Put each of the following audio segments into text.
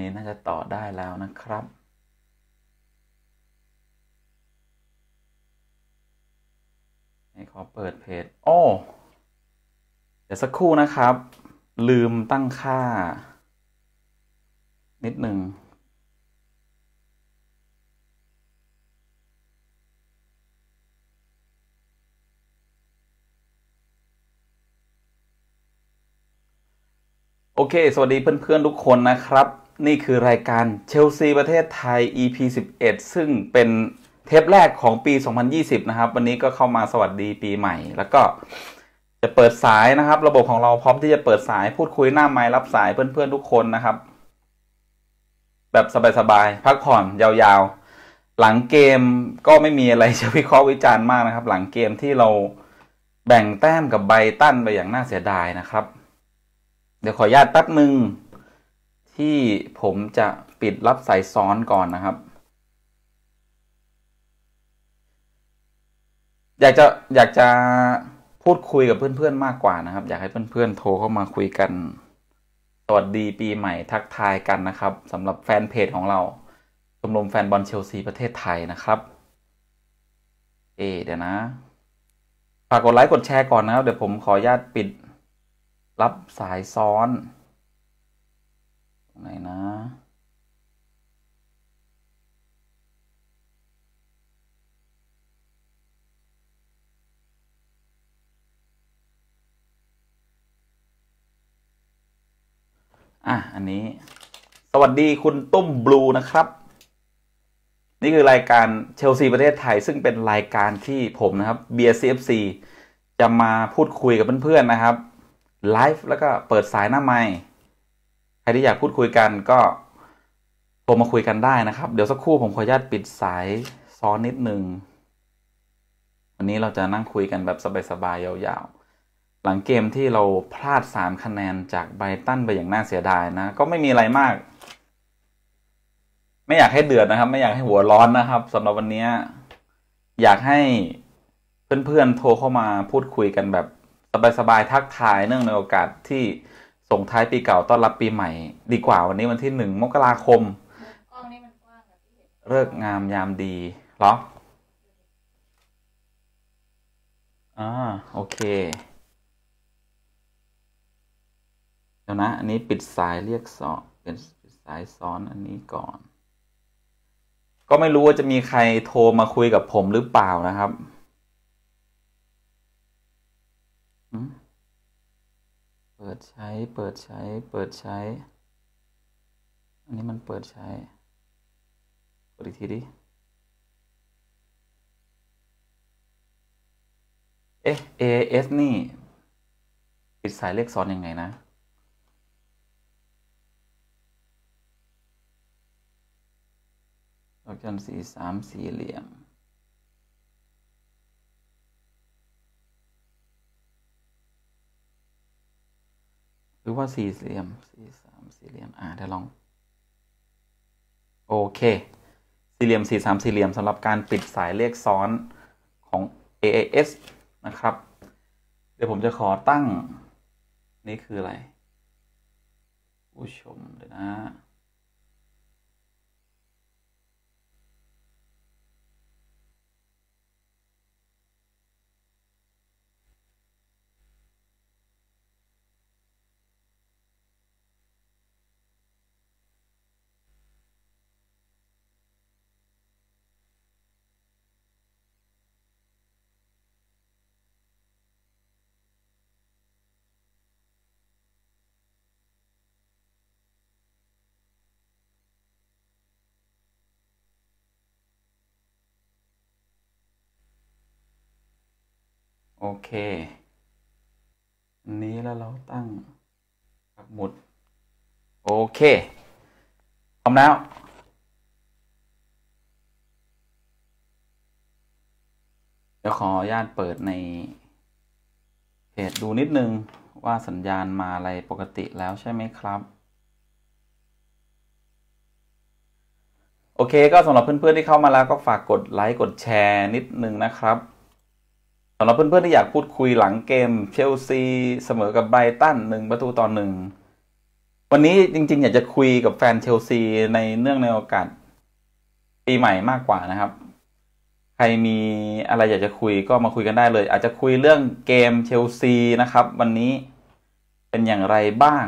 นี้น่าจะต่อได้แล้วนะครับ ขอเปิด เพจ โอ้เดี๋ยวสักครู่นะครับ ลืมตั้งค่า นิดหนึ่ง โอเค สวัสดี เพื่อนๆทุกคนนะครับนี่คือรายการเชลซีประเทศไทย EP 11 ซึ่งเป็นเทปแรกของปี 2020 นะครับ วันนี้ก็เข้ามาสวัสดีปีใหม่ แล้วก็จะเปิดสายนะครับ ระบบของเราพร้อมที่จะเปิดสายพูดคุยหน้าไม้รับสายเพื่อนๆทุกคนนะครับ แบบสบายๆ พักผ่อน ยาวๆ หลังเกมก็ไม่มีอะไรจะวิเคราะห์วิจารณ์มากนะครับ หลังเกมที่เราแบ่งแต้มกับใบตั้นไปอย่างน่าเสียดายนะครับ เดี๋ยวขออนุญาตแป๊บหนึ่งที่ผมจะปิดรับสายซ้อนก่อนนะครับ อยากจะอยากจะพูดคุยกับเพื่อนๆมากกว่านะครับ อยากให้เพื่อนๆโทรเข้ามาคุยกันสวัสดีปีใหม่ทักทายกันนะครับสำหรับแฟนเพจของเราชมรมแฟนบอลเชลซีประเทศไทยนะครับเอเดี๋ยวนะ ฝากกดไลค์กดแชร์ก่อนนะครับ เดี๋ยวผมขออนุญาตปิด รับสายซ้อนไหนนะ อ่ะ อันนี้ สวัสดีคุณตุ้ม บลู นะครับ นี่คือรายการเชลซี ประเทศ ไทย ซึ่งเป็นรายการที่ผมนะครับเบียร์ซีเอฟซีจะมาพูดคุยกับ เพื่อนๆนะครับ ไลฟ์แล้วก็เปิดสายหน้าไมค์ครที่อยากพูดคุยกันก็โทรมาคุยกันได้นะครับ เดี๋ยวสักครู่ ผมขออนุญาตปิดสายซ้อนนิดนึงวันนี้เราจะนั่งคุยกันแบบสบายๆยาวๆ หลังเกมที่เราพลาด3คะแนน จากไบตันไปอย่างน่าเสียดายนะ ก็ไม่มีอะไรมาก ไม่อยากให้เดือดนะครับ ไม่อยากให้หัวร้อนนะครับสำหรับวันนี้อยากให้เพื่อนๆโทรเข้ามาพูดคุยกันแบบสบายๆทักทายเนื่องในโอกาสที่ส่ง ท้ายปี เก่า ต้อนรับปีใหม่ดีกว่า วันนี้วันที่หนึ่งมกราคมเลิกงามยามดีเหรออ่าโอเค เดี๋ยวนะอันนี้ปิด สายเรียกสอนเป็นสายซ้อนอันนี้ก่อน ก็ไม่รู้ว่าจะมีใครโทรมาคุยกับผมหรือเปล่านะครับ อืมเปิดใช้ เปิดใช้ เปิดใช้ อันนี้มันเปิดใช้ิดอีกทีดิ เอ๊ะ AS นี่ ปิดสายเลขซ้อนยังไงนะดอกจนสี่สามสี่เหลี่ยมือว่าสี่เหลี่ยมสี่สามสี่เหลี่ยมอ่าเดี๋ยวลองโอเคสี่เหลี่ยม สี่สามสี่เหลี่ยมสำหรับการปิดสายเลขซ้อนของ AAS นะครับ เดี๋ยวผมจะขอตั้ง นี่คือ อะไร ผู้ชมเดี๋ยวนะอเค นี้แล้วเราตั้งับหมุดโอเคพร้อม แล้วเดี๋ยวขออนุญาตเปิดในเพจดูนิด นึง ว่าสัญญาณมาอะไรปกติแล้วใช่ไหมครับ โอเค ก็สำหรับเพื่อนๆที่เข้ามาแล้ว ก็ฝากกดไลค์ กดแชร์นิด นึง นะครับสำหรับเพื่อนๆ ที่อยากพูดคุยหลังเกมเชลซี เสมอกับไบรตันหนึ่งประตูต่อหนึ่งวันนี้จริง ๆ อยากจะคุยกับแฟนเชลซีในเนื่องในโอกาส ปีใหม่มากกว่านะครับ ใครมีอะไรอยากจะคุยก็มาคุยกันได้เลย อาจจะคุยเรื่องเกมเชลซีนะครับ วันนี้เป็นอย่างไรบ้าง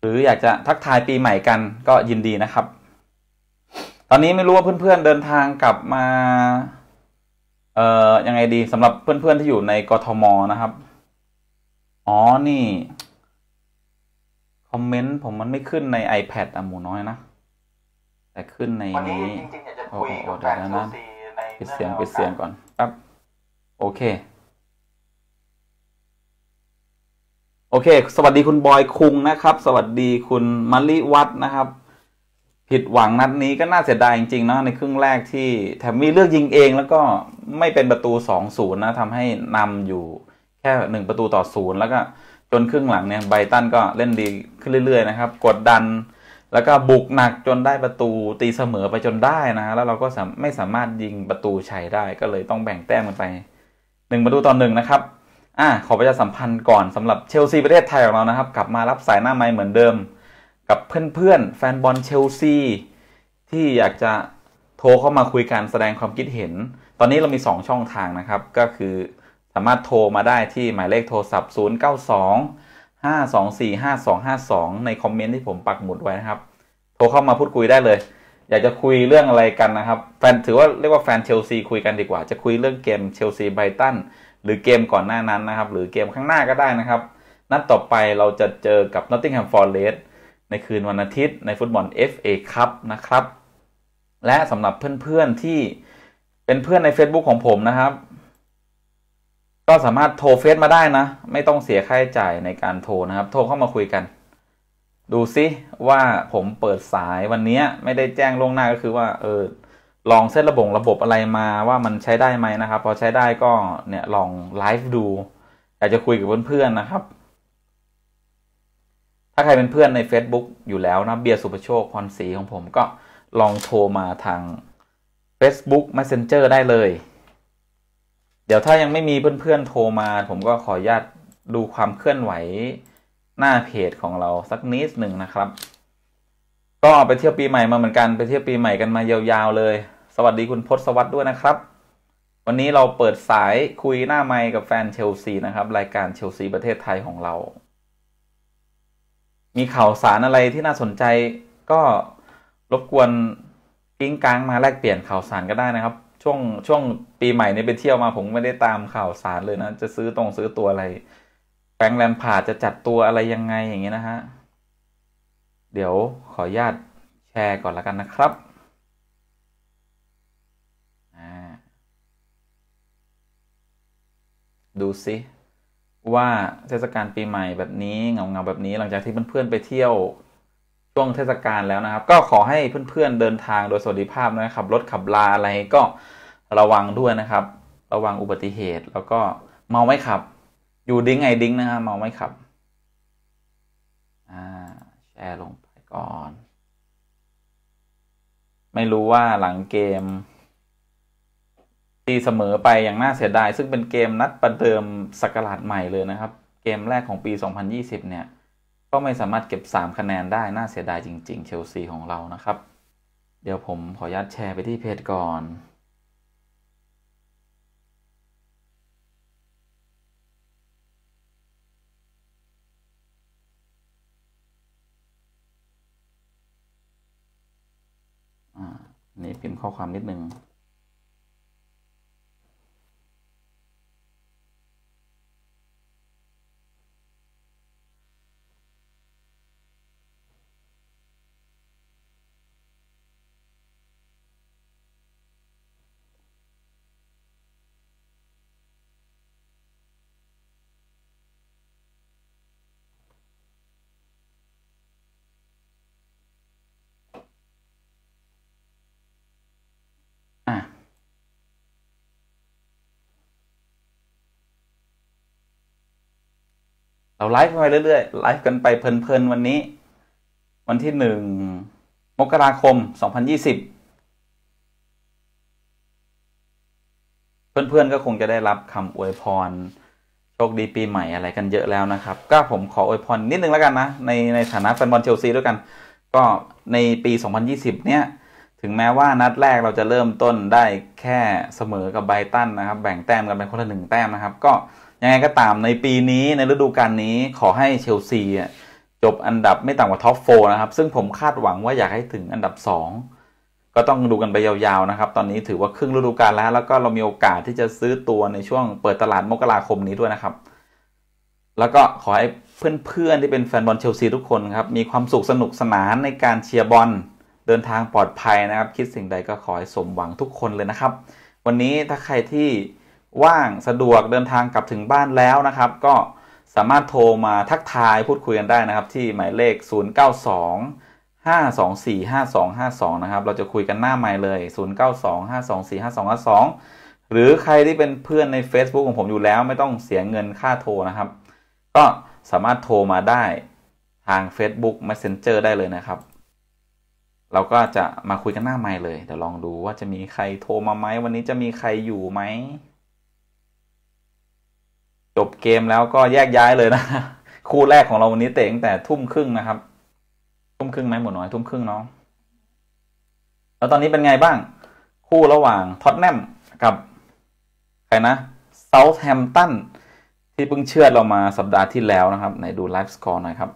หรืออยากจะทักทายปีใหม่กันก็ยินดีนะครับ ตอนนี้ไม่รู้ว่าเพื่อน ๆเดินทางกลับมาเอ่อ ยังไงดีสำหรับเพื่อนๆที่อยู่ในกทมนะครับ อ๋อ นี่ คอมเมนต์ ผมมันไม่ขึ้นใน iPad อะหมูน้อย นะ แต่ขึ้นในนี้โอ้โหเดี๋ยวนะปิดเสียงปิดเสียงก่อน ครับ โอเค โอเค สวัสดีคุณบอยคุง นะครับ สวัสดีคุณมาริวัตนะครับผิดหวังนัดนี้ก็น่าเสียดายจริงๆเนาะในครึ่งแรกที่แถมมีเลือกยิงเองแล้วก็ไม่เป็นประตู2ูนย์นะทำให้นำอยู่แค่1ประตูต่อศูนย์แล้วก็จนครึ่งหลังเนี่ยไบตันก็เล่นดีขึ้นเรื่อยๆนะครับกดดันแล้วก็บุกหนักจนได้ประตูตีเสมอไปจนได้นะฮะแล้วเราก็ไม่สามารถยิงประตูชัยได้ก็เลยต้องแบ่งแต้มกันไปหนึ่งประตูต่อหนึ่งนะครับอ่ะขอประชาสัมพันธ์ก่อนสำหรับเชลซีประเทศไทยของเรานะครับกลับ มารับสายหน้าไม้เหมือนเดิมกับเพื่อน ๆ แฟนบอลเชลซี ที่อยากจะโทร เข้ามาคุย กัน แสดงความคิดเห็น ตอนนี้เรามี 2 ช่องทาง นะ ครับ ก็คือสามารถโทรมาได้ที่หมายเลขโทรศัพท์ 0 9 2 5 2 4 5 2 5 2 ใน คอมเมนต์ที่ผมปักหมุดไว้ นะ ครับ โทร เข้ามาพูดคุยได้เลย อยากจะคุยเรื่องอะไรกันนะครับ แฟนถือว่าเรียกว่าแฟนเชลซีคุยกันดีกว่าจะคุยเรื่องเกมเชลซีไบตันหรือเกมก่อนหน้านั้นนะครับหรือเกมข้างหน้าก็ได้นะครับ นัดต่อไปเราจะเจอกับนอตติงแฮมฟอร์เรสต์ในคืนวันอาทิตย์ในฟุตบอล FA ครับนะครับ และสำหรับเพื่อนๆที่เป็นเพื่อนใน Facebook ของผมนะครับ ก็สามารถโทรเฟซมาได้นะ ไม่ต้องเสียค่าใช้จ่ายในการโทรนะครับ โทรเข้ามาคุยกัน ดูซิ ว่าผมเปิดสายวันนี้ไม่ได้แจ้งล่วงหน้าก็คือว่า เออลองเส้นระบบระบบอะไรมาว่ามันใช้ได้ไหมนะครับ พอใช้ได้ก็เนี่ยลองไลฟ์ดูอยากจะคุยกับเพื่อนๆนะครับาใครเป็นเพื่อนใน Facebook อยู่แล้วนะ เบียร์สุปโชคพรศรีของผมก็ลองโทรมาทาง Facebook Messenger ได้เลย เดี๋ยวถ้ายังไม่มีเพื่อนๆโทรมา ผมก็ขออนุญาตดูความเคลื่อนไหวหน้าเพจของเรา สักนิดหนึ่งนะครับ ก็ไปเที่ยวปีใหม่มาเหมือนกันไปเที่ยวปีใหม่กันมายาวๆเลย สวัสดีคุณพศสวัสดี์ด้วยนะครับ วันนี้เราเปิดสายคุยหน้าไมค์กับแฟนเชลซีนะครับรายการเชลซี ประเทศไทยของเรามีข่าวสารอะไรที่น่าสนใจก็รบกวนกิ้งกลางมาแลกเปลี่ยนข่าวสารก็ได้นะครับ ช่วง ช่วงปีใหม่เนี่ยไป เที่ยวมา ผมไม่ได้ตามข่าวสารเลยนะจะซื้อ ตรง ซื้อตัวอะไรแฟงแลมผ่าจะจัดตัวอะไรยังไงอย่างเงี้ยนะฮะ เดี๋ยวขออนุญาตแชร์ก่อน ละ กันนะครับ ดูสิว่าเทศกาลปีใหม่แบบนี้เงาเงาแบบนี้หลังจากที่เพื่อน ๆไปเที่ยวช่วงเทศกาลแล้วนะครับ ก็ขอให้เพื่อน ๆเดินทางโดยสวัสดิภาพนะครับรถขับลาอะไรก็ระวังด้วยนะครับ ระวังอุบัติเหตุ แล้วก็เมาไม่ขับ อยู่ดิ้งไงดิ้งนะครับ เมาไม่ขับอ่าแชร์ลงไปก่อน ไม่รู้ว่าหลังเกมตีเสมอไปอย่างน่าเสียดาย ซึ่งเป็นเกมนัดประเดิมสกราชใหม่เลยนะครับ เกมแรกของปี 2020 เนี่ย ก็ไม่สามารถเก็บ 3 คะแนนได้น่าเสียดายจริงๆ เชลซีของเรานะครับ เดี๋ยวผมขออนุญาตแชร์ไปที่เพจก่อนนี่พิมพ์ข้อความนิดนึงเราไลฟ์ไปเรื่อยๆ ไลฟ์กันไปเพลินๆ วันนี้ วันที่หนึ่งมกราคม สองพันยี่สิบ เพื่อนๆ ก็คงจะได้รับคำอวยพรโชคดีปีใหม่อะไรกันเยอะแล้วนะครับ ก็ผมขออวยพรนิดนึงแล้วกันนะ ในในฐานะแฟนบอลเชลซีด้วยกัน ก็ในปี 2020 เนี่ยถึงแม้ว่านัดแรกเราจะเริ่มต้นได้แค่เสมอกับไบตันนะครับ แบ่งแต้มกันไปคนละหนึ่งแต้มนะครับ ก็ยังไงก็ตามในปีนี้ในฤดูกาลนี้ขอให้เชลซีจบอันดับไม่ต่ำกว่าท็อปโฟนะครับ ซึ่งผมคาดหวังว่าอยากให้ถึงอันดับ 2 ก็ต้องดูกัน ไป ยาว ๆ นะครับ ตอนนี้ถือว่า ครึ่งฤดูกาลแล้ว แล้วก็เรามีโอกาสที่จะซื้อตัวในช่วงเปิดตลาดมกราคมนี้ด้วยนะครับ แล้วก็ขอให้เพื่อนๆ ที่เป็นแฟนบอลเชลซีทุกคนครับมีความสุขสนุกสนานในการเชียร์บอลเดินทางปลอดภัยนะครับ คิดสิ่งใดก็ขอให้สมหวังทุกคนเลยนะครับ วันนี้ถ้าใครที่ว่างสะดวกเดินทางกลับถึงบ้านแล้วนะครับ ก็สามารถโทรมาทักทายพูดคุยกันได้นะครับ ที่หมายเลข 092 524 5252 นะครับเราจะคุยกันหน้าใหม่เลย 092 524 5252 หรือใครที่เป็นเพื่อนใน Facebook ของผมอยู่แล้วไม่ต้องเสียเงินค่าโทรนะครับ ก็สามารถโทรมาได้ทาง Facebook Messenger ได้เลยนะครับ เราก็จะมาคุยกันหน้าใหม่เลยเดี๋ยวลองดูว่าจะมีใครโทรมาไหมวันนี้จะมีใครอยู่ไหมจบเกมแล้วก็แยกย้ายเลยนะ คู่แรกของเราวันนี้เตะตั้งแต่ทุ่มครึ่งนะครับ ทุ่มครึ่งไหมหมดน้อยทุ่มครึ่งเนาะแล้วตอนนี้เป็นไงบ้าง คู่ระหว่างท็อตแนมกับใครนะเซาท์แฮมตันที่เพิ่งเชื่อเรามาสัปดาห์ที่แล้วนะครับ ไหนดูไลฟ์สกอร์หน่อยครับ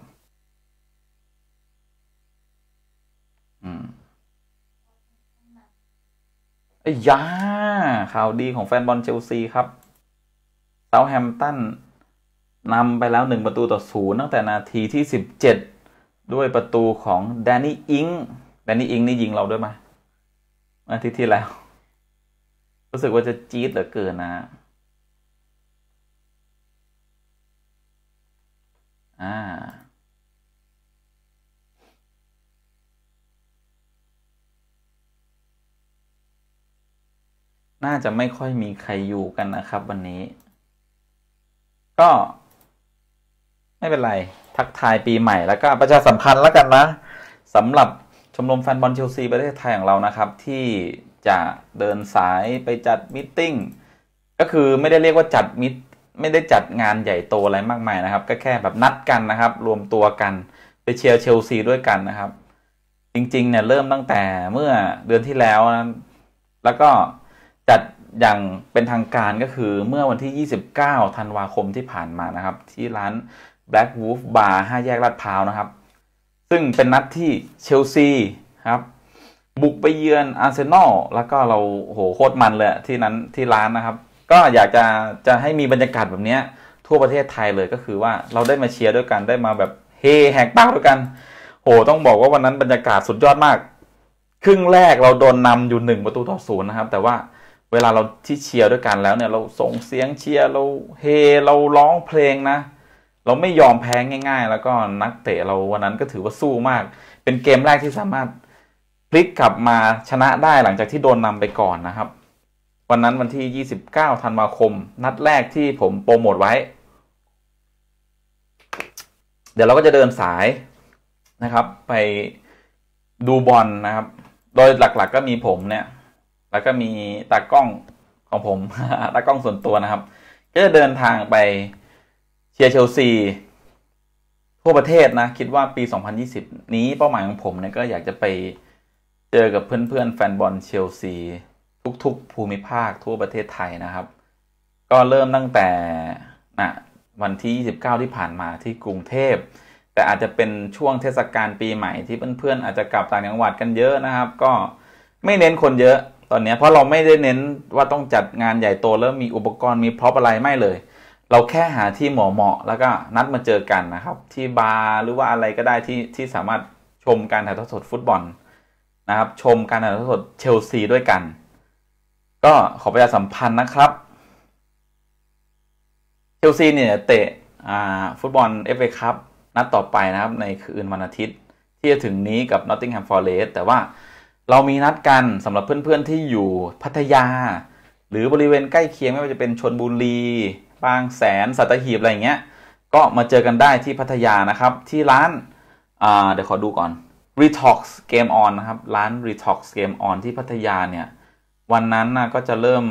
อืมอ้ยาข่าวดีของแฟนบอลเชลซีครับเซาแฮมตันนำไปแล้ว 1 ประตูต่อศูนย์ตั้งแต่นาทีที่ 17 ด้วยประตูของแดนนี่อิงแดนนี่อิง นี่ ยิงเราด้วยไหมอาทิตย์ที่แล้ว รู้สึกว่าจะจี๊ดเหลือเกินนะ อ่า น่าจะไม่ค่อยมีใครอยู่กันนะครับ วันนี้ก็ไม่เป็นไรทักทายปีใหม่แล้วก็ประชาสัมพันธ์แล้วกันนะสำหรับชมรมแฟนบอลเชลซีประเทศไทยของเรานะครับที่จะเดินสายไปจัดมิ팅ก็คือไม่ได้เรียกว่าจัดมิทไม่ได้จัดงานใหญ่โตอะไรมากมายนะครับก็แค่แบบนัดกันนะครับรวมตัวกันไปเชียร์เชลซีด้วยกันนะครับจริงๆเนี่ยเริ่มตั้งแต่เมื่อเดือนที่แล้วนะแล้วก็จัดอย่างเป็นทางการก็คือเมื่อวันที่ 29ธันวาคมที่ผ่านมานะครับ ที่ร้าน Black Wolf Bar 5 แยกลาดพร้าวนะครับ ซึ่งเป็นนัดที่เชลซีครับบุกไปเยือนอาร์เซนอลแล้วก็เราโหโคตรมันเลยที่นั้นที่ร้านนะครับ ก็อยากจะจะให้มีบรรยากาศแบบนี้ ทั่วประเทศไทยเลยก็คือว่าเราได้มาเชียร์ด้วยกันได้มาแบบ เฮแหกปากด้วยกัน โหต้องบอกว่าวันนั้นบรรยากาศสุดยอดมาก ครึ่งแรกเราโดนนำอยู่หนึ่งประตูต่อศูนย์นะครับแต่ว่าเวลาเราที่เชียร์ด้วยกันแล้วเนี่ยเราส่งเสียงเชียร์เราเฮเราร้องเพลงนะ เราไม่ยอมแพ้ง่าย ๆ แล้วก็นักเตะเราวันนั้นก็ถือว่าสู้มาก เป็นเกมแรกที่สามารถพลิกกลับมาชนะได้หลังจากที่โดนนำไปก่อนนะครับ วันนั้นวันที่ 29ธันวาคม นัดแรกที่ผมโปรโมทไว้ เดี๋ยวเราก็จะเดินสายนะครับ ไปดูบอลนนะครับ โดยหลักๆกก็มีผมเนี่ยแล้วก็มีตากล้องของผมตากล้องส่วนตัวนะครับ ก็จะเดินทางไปเชียร์เชลซีทั่วประเทศนะคิดว่าปี 2020 นี้เป้าหมายของผมเนี่ยก็อยากจะไปเจอกับเพื่อนๆ แฟนบอลเชลซีทุกๆ ภูมิภาคทั่วประเทศไทยนะครับ ก็เริ่มตั้งแต่วันที่29ที่ผ่านมาที่กรุงเทพแต่อาจจะเป็นช่วงเทศกาลปีใหม่ที่เพื่อนๆ อาจจะกลับต่างจังหวัดกันเยอะนะครับ ก็ไม่เน้นคนเยอะตอนนี้เพราะเราไม่ได้เน้นว่าต้องจัดงานใหญ่โตแล้วมีอุปกรณ์มีพร็อพอะไรไม่เลย เราแค่หาที่เหมาะะแล้วก็นัดมาเจอกันนะครับ ที่บาร์หรือว่าอะไรก็ได้ที่ที่สามารถชมการถ่ายทอดสดฟุตบอลนะครับ ชมการถ่ายทอดสดเชลซีด้วยกัน ก็ขอประชาสัมพันธ์นะครับเชลซีเนี่ยเตะฟุตบอลเอฟเอคัพนัดต่อไปนะครับ ในคืนวันอาทิตย์ ที่จะถึงนี้กับนอตติงแฮมฟอร์เรสแต่ว่าเรามีนัดกันสำหรับเพื่อนๆที่อยู่พัทยา หรือบริเวณใกล้เคียง ไม่ ว่าจะเป็นชนบุรี บางแสนสัตหีบ อะไรเงี้ยก็มาเจอกันได้ที่พัทยานะครับที่ร้านเดี๋ยว ขอดูก่อน Retox Game On นะครับ ร้าน Retox Game On ที่พัทยาเนี่ย วันนั้นนะก็จะเริ่ม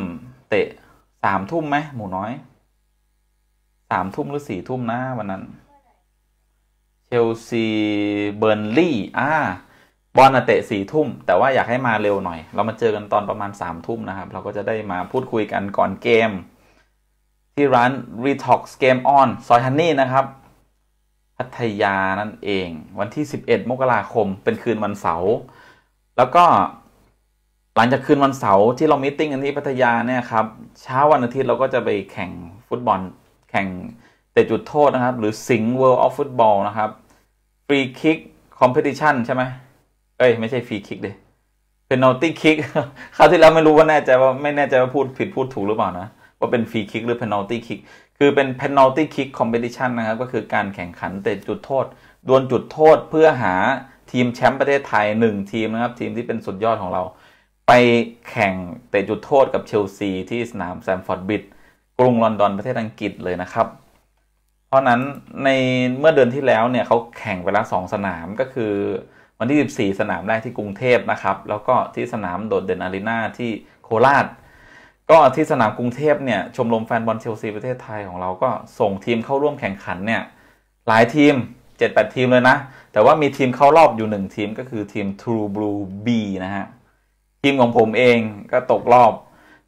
เตะสามทุ่มไหมหมูน้อยสามทุ่มหรือสี่ทุ่มนะวันนั้นเชลซีเบอร์ลี่อ่าบอลเตะสี่ทุ่ม แต่ว่าอยากให้มาเร็วหน่อย เรามาเจอกันตอนประมาณสามทุ่มนะครับ เราก็จะได้มาพูดคุยกันก่อนเกม ที่ร้าน Retox Game On ซอยฮันนี่นะครับ พัทยานั่นเองวันที่ 11 มกราคมเป็นคืนวันเสาร์แล้วก็หลังจากคืนวันเสาร์ที่เรามิ้งกันที่พัทยาเนี่ยครับ เช้าวันอาทิตย์เราก็จะไปแข่งฟุตบอลแข่งเตะจุดโทษนะครับหรือสิงห์เวิลด์ออฟฟุตบอลนะครับฟรีคิกคอมเพติชันใช่ไหมเอ้ยไม่ใช่ฟรีคิกเลยเป็นนอตตี้คิกคราวที่แล้วไม่รู้ว่าแน่ใจว่า ไม่แน่ใจว่าพูดผิดพูดถูกหรือเปล่านะ ว่าเป็นฟรีคิกหรือเป็นนอตตี้คิกคือเป็นเพนนอลตี้คิกคอมเพติชันนะครับ ก็คือการแข่งขันเตะจุดโทษ ดวลจุดโทษเพื่อหาทีมแชมป์ประเทศไทย 1 ทีมนะครับทีมที่เป็นสุดยอดของเรา ไปแข่งเตะจุดโทษกับเชลซีที่สนามแซมฟอร์ดบิดกรุงลอนดอนประเทศอังกฤษเลยนะครับ เพราะนั้นในเมื่อเดือนที่แล้วเนี่ยเขาแข่งไปแล้วสองสนามก็คือวันที่ 14 สนามแรกที่กรุงเทพนะครับ แล้วก็ที่สนามโดดเด่นอารีนาที่โคราช ก็ที่สนามกรุงเทพเนี่ยชมรมแฟนบอลเชลซีประเทศไทยของเราก็ส่งทีมเข้าร่วมแข่งขันเนี่ยหลายทีม7-8 ทีมเลยนะ แต่ว่ามีทีมเข้ารอบอยู่ 1 ทีมก็คือทีม True Blue B นะฮะทีมของผมเองก็ตกรอบ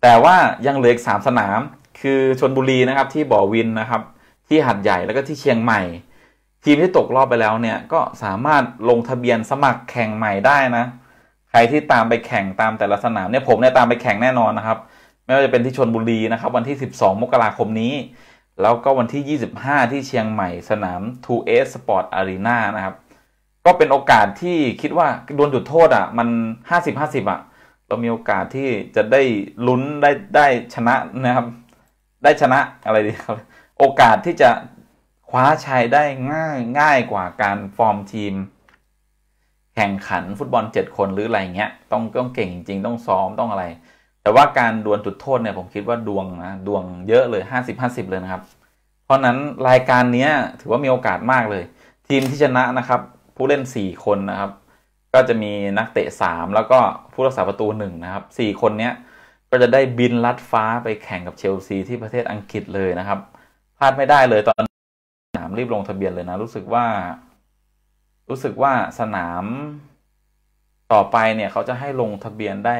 แต่ว่ายังเหลืออีก3 สนามคือชนบุรีนะครับที่บ่อวินนะครับที่หัดใหญ่แล้วก็ที่เชียงใหม่ทีมที่ตกรอบไปแล้วเนี่ยก็สามารถลงทะเบียนสมัครแข่งใหม่ได้นะ ใครที่ตามไปแข่งตามแต่ละสนามเนี่ยผมเนี่ยตามไปแข่งแน่นอนนะครับไม่ว่าจะเป็นที่ชนบุรีนะครับ วันที่ 12มกราคมนี้ แล้วก็วันที่ 25 ที่เชียงใหม่สนาม 2S Sport Arena นะครับก็เป็นโอกาสที่คิดว่าโดนจุดโทษอะ่ะมัน 50-50อะ่ะ เรามีโอกาสที่จะได้ลุ้นได้ได้ชนะนะครับได้ชนะอะไรดีครับโอกาสที่จะคว้าชัยได้ง่ายง่ายกว่าการฟอร์มทีม แข่งขันฟุตบอล 7 คนหรืออะไรเงี้ยต้องต้องเก่งจริงต้องซ้อมต้องอะไร แต่ว่าการดวลจุดโทษเนี่ยผมคิดว่าดวงนะดวงเยอะเลย 50-50 เลยนะครับ เพราะนั้นรายการนี้ถือว่ามีโอกาสมากเลย ทีมที่ชนะนะครับ ผู้เล่น 4 คนนะครับ ก็จะมีนักเตะ 3 แล้วก็ผู้รักษาประตู1นะครับ 4 คนเนี้ยก็จะได้บินลัดฟ้าไปแข่งกับเชลซีที่ประเทศอังกฤษเลยนะครับพลาดไม่ได้เลยตอนนามรีบลงทะเบียนเลยนะรู้สึกว่า รู้สึกว่าสนาม ต่อไปเนี่ยเขาจะให้ลงทะเบียนได้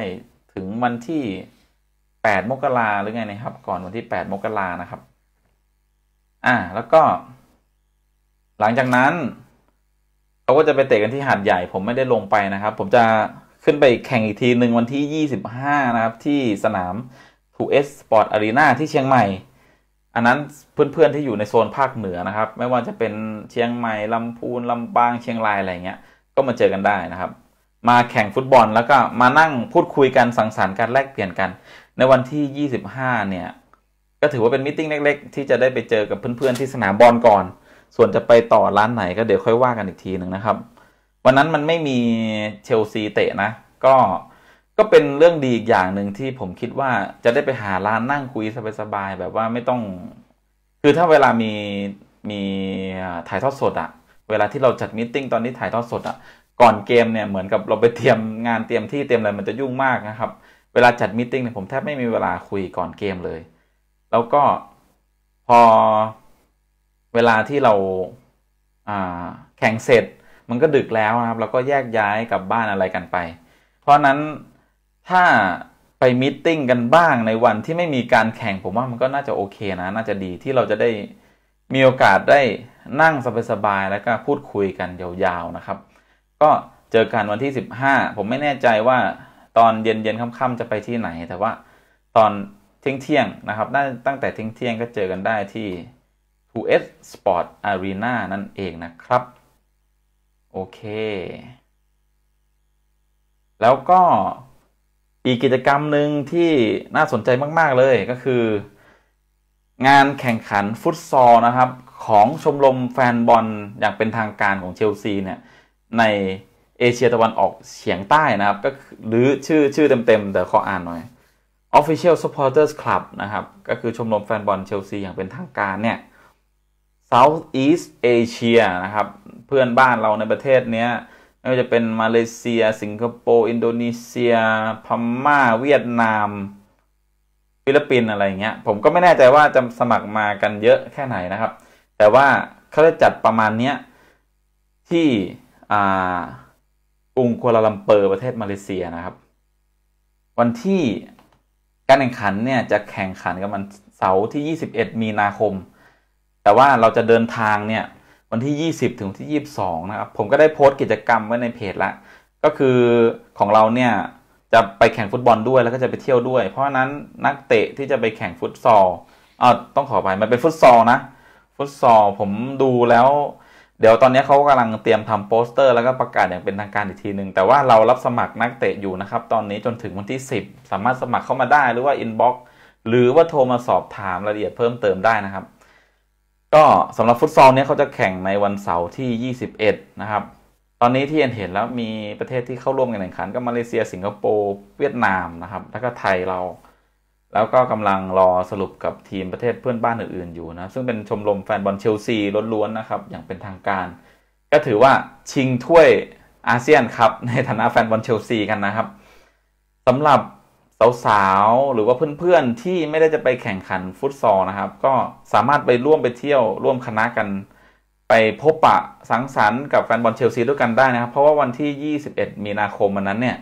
ถึงวันที่8มกราหรือไงนะครับ ก่อนวันที่8มกรานะครับอ่าแล้วก็ หลังจากนั้นเขาก็จะไปเตะกันที่หาดใหญ่ผมไม่ได้ลงไปนะครับ ผมจะขึ้นไปแข่งอีกทีหนึ่งวันที่ 25นะครับที่สนาม 2S Sport Arena ที่เชียงใหม่อันนั้นเพื่อนๆที่อยู่ในโซนภาคเหนือนะครับไม่ว่าจะเป็นเชียงใหม่ลำพูนลำปางเชียงรายอะไรเงี้ยก็มาเจอกันได้นะครับมาแข่งฟุตบอลแล้วก็มานั่งพูดคุยกันสังสรรค์การแลกเปลี่ยนกันในวันที่25เนี่ยก็ถือว่าเป็นมิ팅เล็กๆที่จะได้ไปเจอกับเพื่อนๆที่สนามบอลก่อนส่วนจะไปต่อร้านไหนก็เดี๋ยวค่อยว่ากันอีกทีหนึ่งนะครับวันนั้นมันไม่มีเชลซีเตะนะก็ก็เป็นเรื่องดีอีกอย่างหนึ่งที่ผมคิดว่าจะได้ไปหาร้านนั่งคุยสบายๆแบบว่าไม่ต้องคือถ้าเวลามีมีถ่ายทอดสดอะเวลาที่เราจัดมิ팅ตอนนี้ถ่ายทอดสดอะก่อนเกมเนี่ยเหมือนกับเราไปเตรียมงานเตรียมที่เตรียมอะไรมันจะยุ่งมากนะครับเวลาจัดมิ팅เนี่ยผมแทบไม่มีเวลาคุยก่อนเกมเลยแล้วก็พอเวลาที่เราแข่งเสร็จมันก็ดึกแล้วนะครับเราก็แยกย้ายกลับบ้านอะไรกันไปเพราะนั้นถ้าไปมิ팅กันบ้างในวันที่ไม่มีการแข่งผมว่ามันก็น่าจะโอเคนะน่าจะดีที่เราจะได้มีโอกาสได้นั่งสบายๆแล้วก็พูดคุยกันยาวๆนะครับก็เจอกันวันที่15ผมไม่แน่ใจว่าตอนเย็นๆค่ำๆจะไปที่ไหนแต่ว่าตอนเที่ยงๆนะครับตั้งแต่เที่ยงๆก็เจอกันได้ที่ 2S Sport Arena นั่นเองนะครับโอเคแล้วก็อีกกิจกรรมหนึ่งที่น่าสนใจมาก ๆ เลยก็คืองานแข่งขันฟุตซอลนะครับ ของชมรมแฟนบอลอย่างเป็นทางการของเชลซีเนี่ยในเอเชียตะวันออกเฉียงใต้นะครับก็หรือชื่อชื่อเต็ม ๆ เดี๋ยวขออ่านหน่อย Official Supporters Club นะครับก็คือชมรมแฟนบอลเชลซี อย่างเป็นทางการเนี่ย Southeast Asia นะครับเพื่อนบ้านเราในประเทศเนี้ยไม่ว่าจะเป็นมาเลเซีย สิงคโปร์อินโดนีเซีย พม่า เวียดนามฟิลิปปินส์อะไรเงี้ย ผมก็ไม่แน่ใจว่าจะสมัครมากันเยอะแค่ไหนนะครับ แต่ว่าเขาจะจัดประมาณเนี้ยที่อรุงกัวลาลัมเปอร์ ประเทศมาเลเซียนะครับ วันที่การแข่งขันเนี่ยจะแข่งขันกันวันเสาร์ที่ 21 มีนาคม แต่ว่าเราจะเดินทางเนี่ยวันที่ 20 ถึงที่ 22 นะครับ ผมก็ได้โพสต์กิจกรรมไว้ในเพจละก็คือของเราเนี่ยจะไปแข่งฟุตบอลด้วยแล้วก็จะไปเที่ยวด้วย เพราะนั้นนักเตะที่จะไปแข่งฟุตซอลอ่าต้องขอไปมันเป็นฟุตซอลนะ ฟุตซอลผมดูแล้ว เดี๋ยวตอนนี้เขากำลังเตรียมทำโปสเตอร์ แล้วก็ประกาศอย่างเป็นทางการอีกทีหนึ่ง แต่ว่าเรารับสมัครนักเตะอยู่นะครับ ตอนนี้จนถึงวันที่ 10 สามารถสมัครเข้ามาได้ หรือว่าอินบ็อกซ์ หรือว่าโทรมาสอบถามรายละเอียดเพิ่มเติมได้นะครับก็สำหรับฟุตซอลเนี่ยเขาจะแข่งในวันเสาร์ที่21 นะครับ ตอนนี้ที่เอ็นเห็นแล้วมีประเทศที่เข้าร่วมกันแข่งขันก็มาเลเซีย สิงคโปร์เวียดนามนะครับ แล้วก็ไทยเรา แล้วก็กำลังรอสรุปกับทีมประเทศเพื่อนบ้านอื่นๆอยู่นะซึ่งเป็นชมรมแฟนบอลเชลซี ล้วน ๆ นะครับ อย่างเป็นทางการ ก็ถือว่าชิงถ้วยอาเซียนครับในฐานะแฟนบอลเชลซีกันนะครับสำหรับสาวๆหรือว่าเพื่อนๆ ที่ไม่ได้จะไปแข่งขันฟุตซอลนะครับ ก็สามารถไปร่วมไปเที่ยว ร่วมคณะกัน ไปพบปะสังสรรค์กับแฟนบอลเชลซีด้วยกันได้นะครับ เพราะว่าวันที่ 21 มีนาคมวันนั้นเนี่ย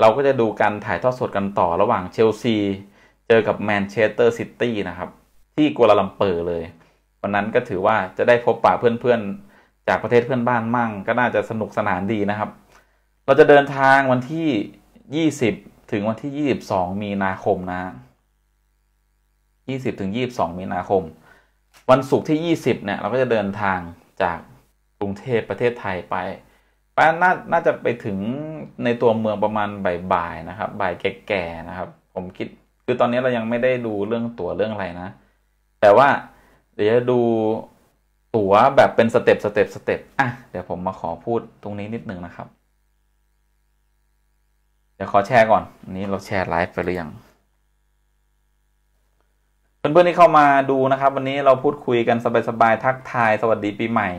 เราก็จะดูการถ่ายทอดสดกันต่อระหว่างเชลซี เจอกับแมนเชสเตอร์ซิตี้นะครับ ที่กัวลาลัมเปอร์เลยวันนั้นก็ถือว่าจะได้พบปะเพื่อนๆจากประเทศเพื่อนบ้านมั่ง ก็น่าจะสนุกสนานดีนะครับ เราจะเดินทางวันที่ 20ถึงวันที่ 22 มีนาคม นะ 20 ถึง 22 มีนาคม วันศุกร์ที่ 20 เนี่ยเราก็จะเดินทางจากกรุงเทพประเทศไทยไปไปน่าน่าจะไปถึงในตัวเมืองประมาณบ่ายๆนะครับ บ่ายแก่ ๆ นะครับ ผมคิด คือตอนนี้เรายังไม่ได้ดูเรื่องตั๋วเรื่องอะไรนะ แต่ว่าเดี๋ยวดูตั๋วแบบเป็นสเต็ปสเต็ปสเต็ปอ่ะ เดี๋ยวผม มาขอพูดตรงนี้นิดนึงนะครับเดี๋ยวขอแชร์ก่อนอันนี้เราแชร์ไลฟ์ไปหรือยัง เพื่อนๆที่เข้ามาดูนะครับ วันนี้เราพูดคุยกันสบายๆทักทาย สวัสดีปี ใหม่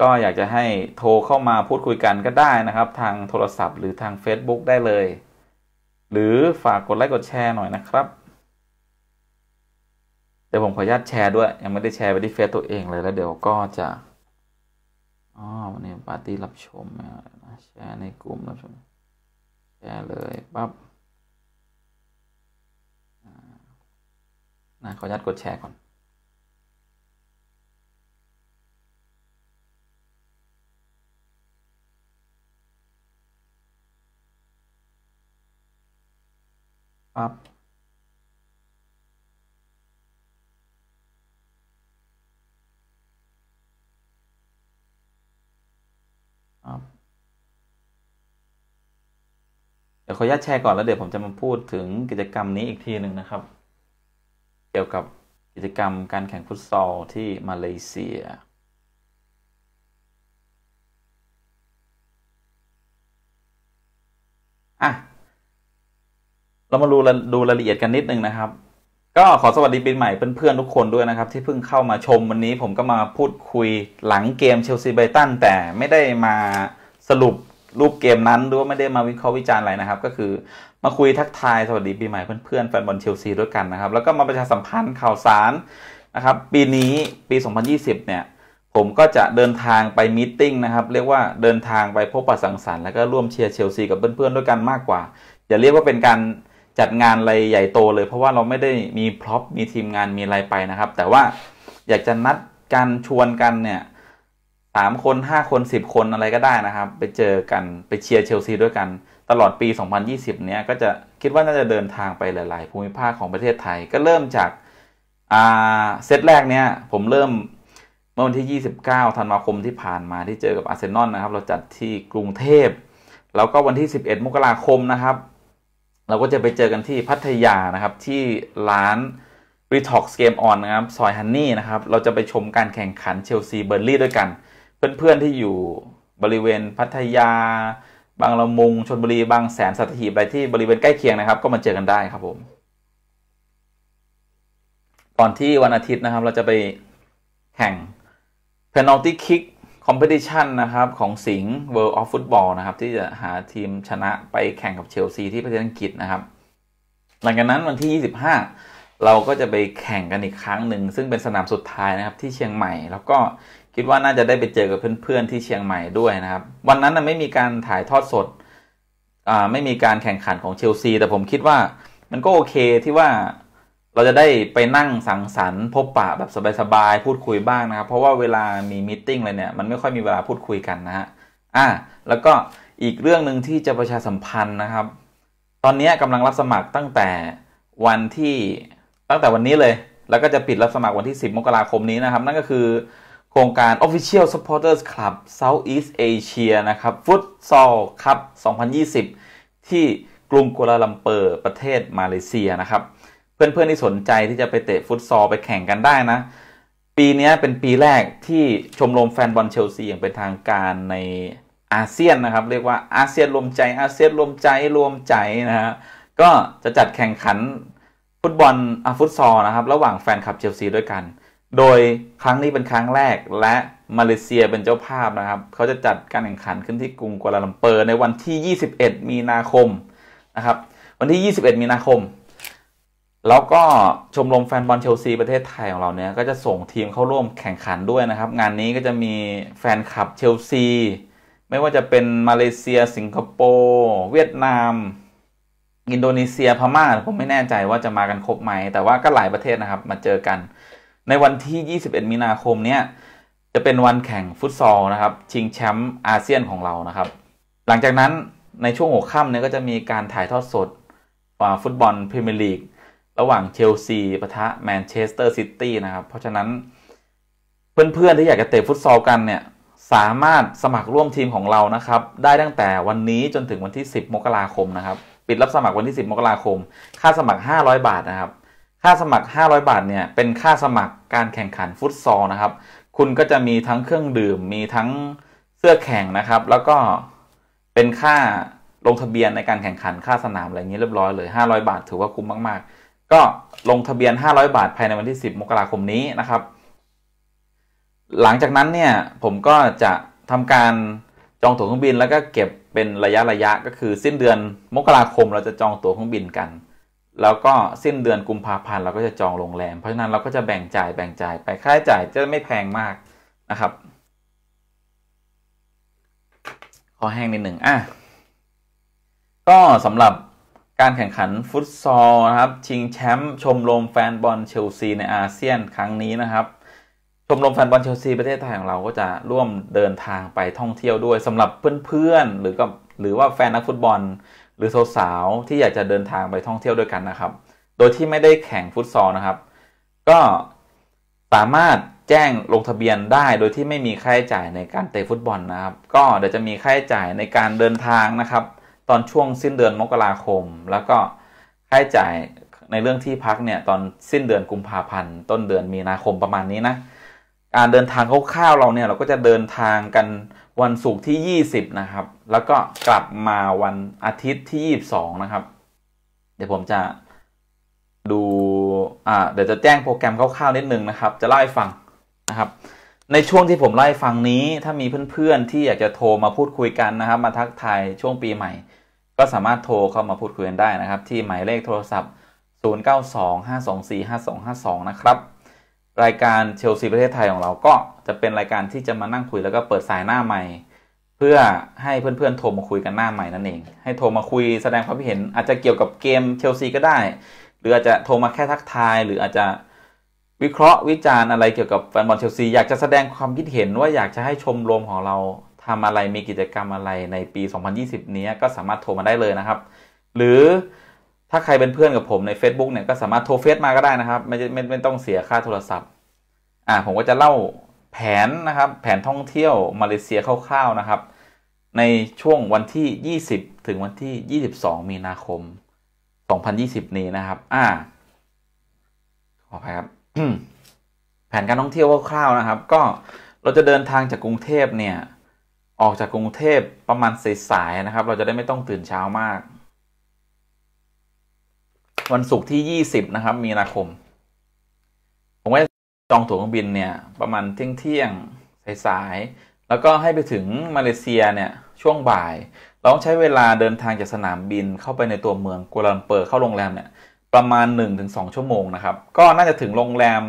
ก็อยากจะให้โทรเข้ามาพูดคุยกันก็ได้นะครับ ทางโทรศัพท์หรือทาง Facebook ได้เลย หรือฝากกดไลค์กดแชร์หน่อยนะครับ เดี๋ยวผมขออนุญาตแชร์ด้วย ยังไม่ได้แชร์ไปที่เฟซตัวเองเลยแล้ว เดี๋ยวก็จะ อ๋อวันนี้ปาร์ตี้รับชมนะแชร์ในกลุ่มรับชมแชร์เลย ปั๊บนะขออนุญาตกดแชร์ก่อน ปั๊บี๋ยวขออนุญาตแชร์ ก่อนแล้วเดี๋ยว ผม จะ มา พูดถึงกิจกรรมนี้อีกทีหนึ่งนะครับ เกี่ยวกับกิจกรรมการแข่งฟุตซอลที่มาเลเซียอ่ะเรามาดูดูรายละเอียด กัน นิด นึง นะครับ ก็ขอสวัสดี ปี ใหม่เพื่อนๆทุกคนด้วยนะครับ ที่เพิ่งเข้ามาชมวันนี้ผมก็มาพูดคุยหลังเกมเชลซีไบตันแต่ไม่ได้มาสรุปรูปเกมนั้นหรือว่าไม่ได้มาวิเคราะห์วิจารณ์อะไรนะครับก็คือมาคุยทักทายสวัสดีปีใหม่เพื่อนๆแฟนบอลเชลซีด้วยกันนะครับแล้วก็มาประชาสัมพันธ์ข่าวสารนะครับปีนี้ปี2020เนี่ยผมก็จะเดินทางไปมิ팅นะครับเรียกว่าเดินทางไปพบปะสังสรรค์แล้วก็ร่วมเชียร์เชลซีกับเพื่อนๆด้วยกันมากกว่าอย่าเรียกว่าเป็นการจัดงานอะไรใหญ่โตเลยเพราะว่าเราไม่ได้มีพร็อพมีทีมงานมีอะไรไปนะครับแต่ว่าอยากจะนัดการชวนกันเนี่ยสามคนห้าคนสิบคนอะไรก็ได้นะครับ ไปเจอกันไปเชียร์เชลซีด้วยกันตลอดปี 2020เนี้ยก็จะคิดว่าน่าจะเดินทางไปหลาย ๆ ภูมิภาคของประเทศไทย ก็เริ่มจากอ่าเซตแรกเนี้ยผมเริ่ม เมื่อวันที่ 29ธันวาคมที่ผ่านมาที่เจอกับอาร์เซนอลนะครับ เราจัดที่กรุงเทพ แล้วก็วันที่ 11 มกราคมนะครับ เราก็จะไปเจอกันที่พัทยานะครับที่ร้าน Retox Game On นะครับซอยฮันนี่นะครับเราจะไปชมการแข่งขันเชลซีเบอร์ลี่ด้วยกันเพื่อนๆที่อยู่บริเวณพัทยา บางละมุงชนบุรีบางแสน สัตหีบอะไรที่บริเวณใกล้เคียงนะครับ ก็มาเจอกันได้ครับผมตอนที่วันอาทิตย์นะครับ เราจะไปแข่ง penalty kick competition นะครับของสิงห์ World of Football นะครับ ที่จะหาทีมชนะไปแข่งกับเชลซีที่ประเทศอังกฤษนะครับ หลังจากนั้นวันที่ 25 เราก็จะไปแข่งกันอีกครั้งหนึ่ง ซึ่งเป็นสนามสุดท้ายนะครับ ที่เชียงใหม่แล้วก็คิดว่าน่าจะได้ไปเจอกับเพื่อนๆที่เชียงใหม่ด้วยนะครับวันนั้นไม่มีการถ่ายทอดสดไม่มีการแข่งขันของเชลซีแต่ผมคิดว่ามันก็โอเคที่ว่าเราจะได้ไปนั่งสังสรรค์พบปะแบบสบายๆพูดคุยบ้างนะครับเพราะว่าเวลามีมิ팅อะไรเนี่ยมันไม่ค่อยมีเวลาพูดคุยกันนะฮะอ่าแล้วก็อีกเรื่องหนึ่งที่จะประชาสัมพันธ์นะครับตอนนี้กำลังรับสมัครตั้งแต่วันที่ตั้งแต่วันนี้เลยแล้วก็จะปิดรับสมัครวันที่10มกราคมนี้นะครับนั่นก็คือโครงการ Official Supporters Club Southeast Asia นะครับฟุตซอลคัพ2020 ที่กรุงกัวลาลัมเปอร์ ประเทศมาเลเซียนะครับเพื่อนๆที่สนใจที่จะไปเตะฟุตซอลไปแข่งกันได้นะปีนี้เป็นปีแรกที่ชมรมแฟนบอลเชลซีอย่างเป็นทางการในอาเซียนนะครับเรียกว่าอาเซียนรวมใจอาเซียนรวมใจรวมใจนะฮะก็จะจัดแข่งขันฟุตบอลอาฟุตซอลนะครับระหว่างแฟนคลับเชลซีด้วยกันโดยครั้งนี้เป็นครั้งแรกและมาเลเซียเป็นเจ้าภาพนะครับ เขาจะจัดการแข่งขันขึ้นที่กรุงกัวลาลัมเปอร์ ในวันที่ 21 มีนาคมนะครับ วันที่ 21 มีนาคม แล้วก็ชมรมแฟนบอลเชลซี ประเทศไทยของเราเนี่ย ก็จะส่งทีมเข้าร่วมแข่งขันด้วยนะครับ งานนี้ก็จะมีแฟนคลับเชลซี ไม่ว่าจะเป็นมาเลเซีย สิงคโปร์เวียดนาม อินโดนีเซียพม่าผมไม่แน่ใจว่าจะมากันครบไหม แต่ว่าก็หลายประเทศนะครับมาเจอกันในวันที่ 21 มีนาคม เนี่ย จะเป็นวันแข่งฟุตซอล นะครับ ชิงแชมป์อาเซียนของเรานะครับ หลังจากนั้น ในช่วงหัวค่ำเนี่ย ก็จะมีการถ่ายทอดสด ฟุตบอลพรีเมียร์ลีก ระหว่างเชลซี ปะทะแมนเชสเตอร์ซิตี้นะครับ เพราะฉะนั้นเพื่อนๆที่อยากจะเตะฟุตซอลกัน เนี่ย สามารถสมัครร่วมทีมของเรา นะครับ ได้ตั้งแต่วันนี้จนถึงวันที่ 10 มกราคม นะครับ ปิดรับสมัครวันที่ 10 มกราคม ค่าสมัคร 500 บาท นะครับค่าสมัคร 500 บาท เนี่ย เป็นค่าสมัครการแข่งขันฟุตซอลนะครับ คุณก็จะมีทั้งเครื่องดื่ม มีทั้งเสื้อแข่งนะครับ แล้วก็เป็นค่าลงทะเบียนในการแข่งขัน ค่าสนามอะไรนี้เรียบร้อยเลย 500 บาทถือว่าคุ้มมาก ๆ ก็ลงทะเบียน 500 บาทภายในวันที่ 10 มกราคมนี้นะครับ หลังจากนั้นเนี่ย ผมก็จะทำการจองตั๋วเครื่องบินแล้วก็เก็บเป็นระยะระยะก็คือ สิ้นเดือน มกราคมเราจะจองตั๋วเครื่องบินกันแล้วก็สิ้นเดือนกุมภาพันธ์เราก็จะจองโรงแรมเพราะฉะนั้นเราก็จะแบ่งจ่ายแบ่งจ่ายไปค่าใช้จ่ายจะไม่แพงมากนะครับ ขอแห้งนิดหนึ่งอ่ะก็สำหรับการแข่งขันฟุตซอลนะครับ ชิงแชมป์ชมรมแฟนบอลเชลซีในอาเซียนครั้งนี้นะครับชมรมแฟนบอลเชลซีประเทศไทยของเราก็จะร่วมเดินทางไปท่องเที่ยวด้วยสำหรับเพื่อนๆหรือก็หรือว่าแฟนนักฟุตบอลหรือสาวๆที่อยากจะเดินทางไปท่องเที่ยวด้วยกันนะครับ โดยที่ไม่ได้แข่งฟุตซอลนะครับ ก็สามารถแจ้งลงทะเบียนได้โดยที่ไม่มีค่าใช้จ่ายในการเตะฟุตบอลนะครับ ก็เดี๋ยวจะมีค่าใช้จ่ายในการเดินทางนะครับ ตอนช่วงสิ้นเดือนมกราคม แล้วก็ค่าใช้จ่ายในเรื่องที่พักเนี่ยตอนสิ้นเดือนกุมภาพันธ์ต้นเดือนมีนาคมประมาณนี้นะ การเดินทางคร่าวๆเราเนี่ยเราก็จะเดินทางกันวันศุกร์ที่ 20 นะครับ แล้วก็กลับมาวันอาทิตย์ที่ 22 นะครับ เดี๋ยวผมจะดู อ่าเดี๋ยวจะแจ้งโปรแกรมคร่าวๆ นิดนึงนะครับ จะไล่ฟังนะครับ ในช่วงที่ผมไล่ฟังนี้ ถ้ามีเพื่อนๆ ที่อยากจะโทรมาพูดคุยกันนะครับ มาทักทายช่วงปีใหม่ ก็สามารถโทรเข้ามาพูดคุยกันได้นะครับ ที่หมายเลขโทรศัพท์092 524 5252 นะครับรายการเชลซีประเทศไทยของเราก็จะเป็นรายการที่จะมานั่งคุยแล้วก็เปิดสายหน้าใหม่ เพื่อให้เพื่อนๆโทรมาคุยกันหน้าใหม่นั่นเอง ให้โทรมาคุยแสดงความคิดเห็น อาจจะเกี่ยวกับเกมเชลซีก็ได้ หรืออาจจะโทรมาแค่ทักทาย หรืออาจจะวิเคราะห์วิจารณ์อะไรเกี่ยวกับแฟนบอลเชลซีอยากจะแสดงความคิดเห็นว่าอยากจะให้ชมรมของเราทำอะไรมีกิจกรรมอะไรในปี 2020 นี้ก็สามารถโทรมาได้เลยนะครับ หรือถ้าใครเป็นเพื่อนกับผมใน Facebook เนี่ยก็สามารถโทรเฟซมาก็ได้นะครับ ไม่ไม่ไม่ต้องเสียค่าโทรศัพท์ อ่า ผมก็จะเล่าแผนนะครับ แผนท่องเที่ยวมาเลเซียคร่าวๆนะครับ ในช่วงวันที่ 20 ถึงวันที่ 22 มีนาคม 2020 นี้นะครับ อ่าขออภัยครับแผนการท่องเที่ยวคร่าวๆนะครับ ก็เราจะเดินทางจากกรุงเทพเนี่ย ออกจากกรุงเทพประมาณสายๆนะครับ เราจะได้ไม่ต้องตื่นเช้ามากวันศุกร์ที่ 20 นะครับ มีนาคม ผมก็จองตั๋วเครื่องบินเนี่ย ประมาณเที่ยงเที่ยงสายๆแล้วก็ให้ไปถึงมาเลเซียเนี่ยช่วงบ่าย เราต้องใช้เวลาเดินทางจากสนามบินเข้าไปในตัวเมืองกัวลัมเปอร์เข้าโรงแรมเนี่ยประมาณหนึึ่งงถสองชั่วโมงนะครับ ก็น่าจะถึงโรงแรม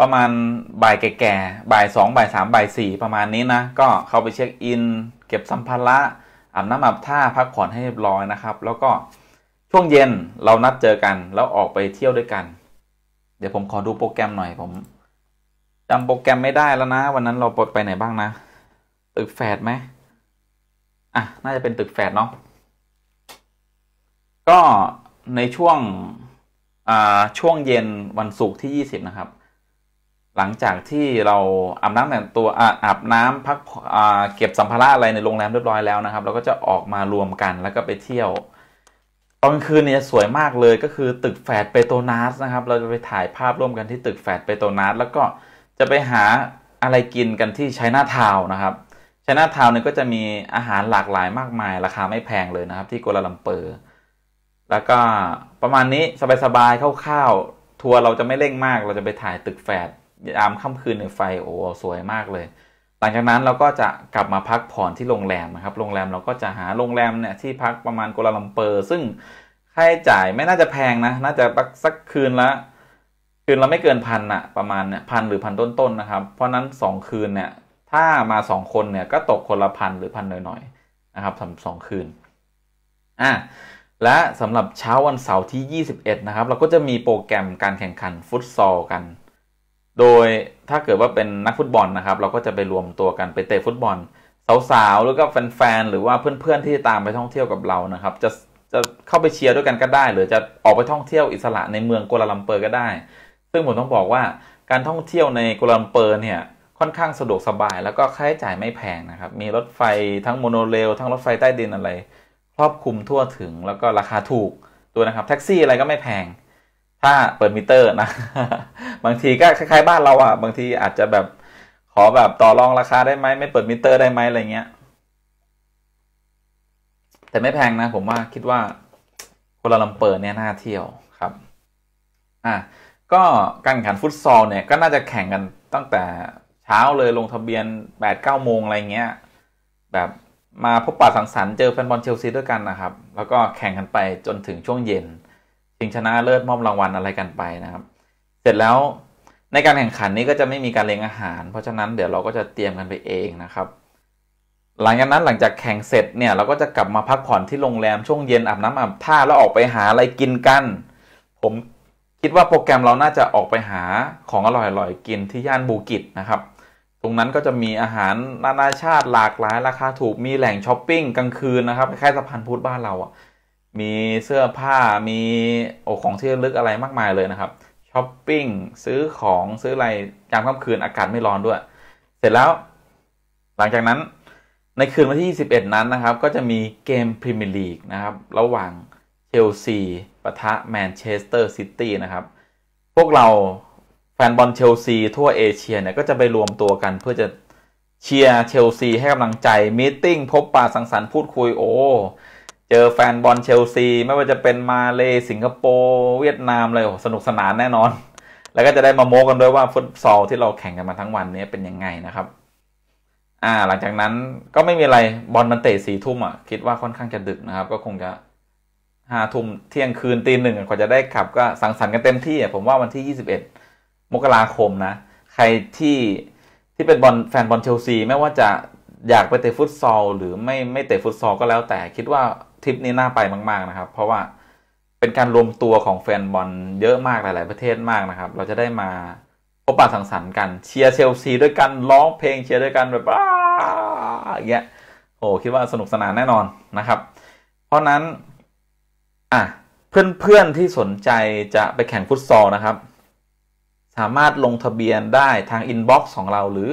ประมาณบ่ายแก่ๆบ่ายสองบ่ายสามบ่ายสี่ประมาณนี้นะ ก็เข้าไปเช็คอิน เก็บสัมภาระอาบน้ำอาบท่าพักผ่อนให้เรียบร้อยนะครับ แล้วก็ช่วงเย็นเรานัดเจอกันแล้วออกไปเที่ยวด้วยกัน เดี๋ยวผม ขอดูโปรแกรมหน่อยผมจำโปรแกรมไม่ได้แล้วนะ วันนั้นเราไปไหนบ้างนะ ตึกแฝดไหมอ่ะน่าจะเป็นตึกแฝดเนาะก็ในช่วงอ่าช่วงเย็นวันศุกร์ที่ยี่สิบนะครับ หลังจากที่เราอาบน้ำแต่งตัวอาบน้ำ พักเก็บสัมภาระอะไรในโรงแรมเรียบร้อยแล้วนะครับเราก็จะออกมารวมกันแล้วก็ไปเที่ยวตอนคืนเนี่ยสวยมากเลยก็คือตึกแฝดเปโตนัสนะครับ เราจะไปถ่ายภาพร่วมกันที่ตึกแฝดเปโตนัสแล้วก็จะไปหาอะไรกินกันที่ไชน่าทาวนะครับไชน่าทาวเนี่ยก็จะมีอาหารหลากหลายมากมายราคา ไม่แพงเลยนะครับ ที่กัวลาลัมเปอร์แล้วก็ประมาณนี้สบายๆคร่าวๆทัวร์เราจะไม่เร่งมาก เราจะไปถ่ายตึกแฝดยามค่ำคืนในไฟโอ้สวยมากเลยหลังจากนั้นเราก็จะกลับมาพักผ่อนที่โรงแรมนะครับ โรงแรมเราก็จะหาโรงแรมเนี่ยที่พักประมาณกุลาลัมเปอร์ ซึ่งค่าใช้จ่ายไม่น่าจะแพงนะ น่าจะสักคืนละคืนละไม่เกินพันอะประมาณเนี่ยพันหรือพันต้นๆนนะครับ เพราะนั้น2คืนเนี่ย ถ้ามา2คนเนี่ยก็ตกคนละพันหรือพันหน่อยๆนะครับสำสองคืน อ่ะและสำหรับเช้าวันเสาร์ที่ 21นะครับเราก็จะมีโปรแกรมการแข่งขันฟุตซอลกัน โดยถ้าเกิดว่าเป็นนักฟุตบอลนะครับเราก็จะไปรวมตัวกันไปเตะฟุตบอลสาวๆแล้วก็แฟนๆ หรือว่าเพื่อนๆ ที่ตามไปท่องเที่ยวกับเรานะครับจะจะเข้าไปเชียร์ด้วยกันก็ได้ หรือจะออกไปท่องเที่ยวอิสระในเมืองกัวลาลัมเปอร์ก็ได้ ซึ่งผมต้องบอกว่าการท่องเที่ยวในกัวลาลัมเปอร์เนี่ยค่อนข้างสะดวกสบายแล้วก็ค่าใช้จ่ายไม่แพงนะครับมีรถไฟทั้งโมโนเรลทั้งรถไฟใต้ดินอะไร ครอบคลุมทั่วถึงแล้วก็ราคาถูกตัวนะครับแท็กซี่อะไรก็ไม่แพงถ้าเปิดมิเตอร์นะบางทีก็คล้ายๆบ้านเราอ่ะบางทีอาจจะแบบขอแบบต่อรองราคาได้ไหมไม่เปิดมิเตอร์ได้ไหมอะไรเงี้ย แต่ไม่แพงนะผมว่าคิดว่าคนละลำเปิดเนี่ยน่าเที่ยวครับอ่ะก็การแข่งฟุตซอลเนี่ยก็น่าจะแข่งกันตั้งแต่เช้าเลยลงทะเบียน8ปดเก้าโมงอะไรเงี้ย แบบมาพบปะสังสรรค์เจอแฟนบอลเชลซีด้วยกันนะครับ แล้วก็แข่งกันไปจนถึงช่วงเย็นชิงชนะเลิศมอบรางวัลอะไรกันไปนะครับ เสร็จแล้วในการแข่งขันนี้ก็จะไม่มีการเลี้ยงอาหาร เพราะฉะนั้นเดี๋ยวเราก็จะเตรียมกันไปเองนะครับ หลังจากนั้นหลังจากแข่งเสร็จเนี่ยเราก็จะกลับมาพักผ่อนที่โรงแรมช่วงเย็นอาบน้ำอาบท่าแล้วออกไปหาอะไรกินกัน ผมคิดว่าโปรแกรมเราน่าจะออกไปหาของอร่อยๆกินที่ย่านบูกิตนะครับ ตรงนั้นก็จะมีอาหารนานาชาติหลากหลายราคาถูกมีแหล่งช้อปปิ้งกลางคืนนะครับคล้ายสะพานพุทธบ้านเราอะ่ะมีเสื้อผ้ามีโอของที่ลึกอะไรมากมายเลยนะครับ ช้อปปิ้ง ซื้อของซื้ออะไรยามค่ำคืนอากาศไม่ร้อนด้วย เสร็จแล้ว หลังจากนั้นในคืนวันที่ 21 นั้นนะครับ ก็จะมีเกมพรีเมียร์ลีกนะครับ ระหว่างเชลซีปะทะแมนเชสเตอร์ซิตี้นะครับ พวกเราแฟนบอลเชลซีทั่วเอเชีย เนี่ย ก็จะไปรวมตัวกันเพื่อจะเชียร์เชลซีให้กำลังใจมีติ้งพบปะสังสรรค์พูดคุยโอ้เจอแฟนบอลเชลซี ไม่ว่าจะเป็นมาเลสิงคโปร์เวียดนามเลยสนุกสนานแน่นอน แล้วก็จะได้มาโม้กันด้วยว่าฟุตซอลที่เราแข่งกันมาทั้งวันนี้เป็นยังไงนะครับ อ่าหลังจากนั้นก็ไม่มีอะไรบอลมันเตะสี่ทุ่มอ่ะคิดว่าค่อนข้างจะดึกนะครับ ก็คงจะห้าทุ่มเที่ยงคืนตีหนึ่งกว่าจะได้ขับก็สังสรรค์กันเต็มที่อ่ะผมว่าวันที่ยี่สิบเอ็ดมกราคมนะใครที่ที่เป็นบอลแฟนบอลเชลซี ไม่ว่าจะอยากไปเตะฟุตซอลหรือไม่ไม่เตะฟุตซอลก็แล้วแต่คิดว่าทริปนี้น่าไปมากๆนะครับ เพราะว่าเป็นการรวมตัวของแฟนบอลเยอะมากหลายๆประเทศมากนะครับ เราจะได้มาพบปะสังสรรค์กันเชียร์เชลซีด้วยกันร้องเพลงเชียร์ด้วยกันแบบอ้าเงี้ยโอ้คิดว่าสนุกสนานแน่นอนนะครับ เพราะนั้น อ่ะเพื่อน ๆ ที่สนใจจะไปแข่งฟุตซอลนะครับ สามารถลงทะเบียนได้ทางอินบ็อกซ์ของเราหรือ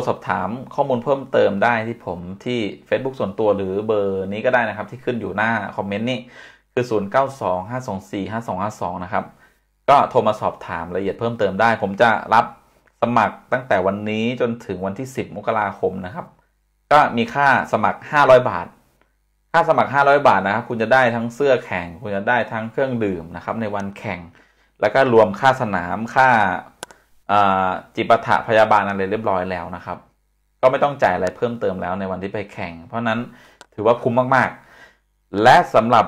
รสอบถามข้อมูลเพิ่มเติมได้ที่ผมที่ Facebook ส่วนตัวหรือเบอร์นี้ก็ได้นะครับที่ขึ้นอยู่หน้า คอมเมนต์นี่คือ 0925245252 นะครับ ก็โทรมาสอบถามรายละเอียดเพิ่มเติมได้ ผมจะรับสมัครตั้งแต่วันนี้จนถึงวันที่ 10มกราคมนะครับ ก็มีค่าสมัคร 500 บาท ค่าสมัคร 500 บาทนะครับ คุณจะได้ทั้งเสื้อแข่งคุณจะได้ทั้งเครื่องดื่มนะครับในวันแข่ง แล้วก็รวมค่าสนามค่าจิปถะพยาบาลอะไรเรียบร้อยแล้วนะครับ ก็ไม่ต้องจ่ายอะไรเพิ่มเติมแล้วในวันที่ไปแข่ง เพราะนั้นถือว่าคุ้มมากๆ และสำหรับ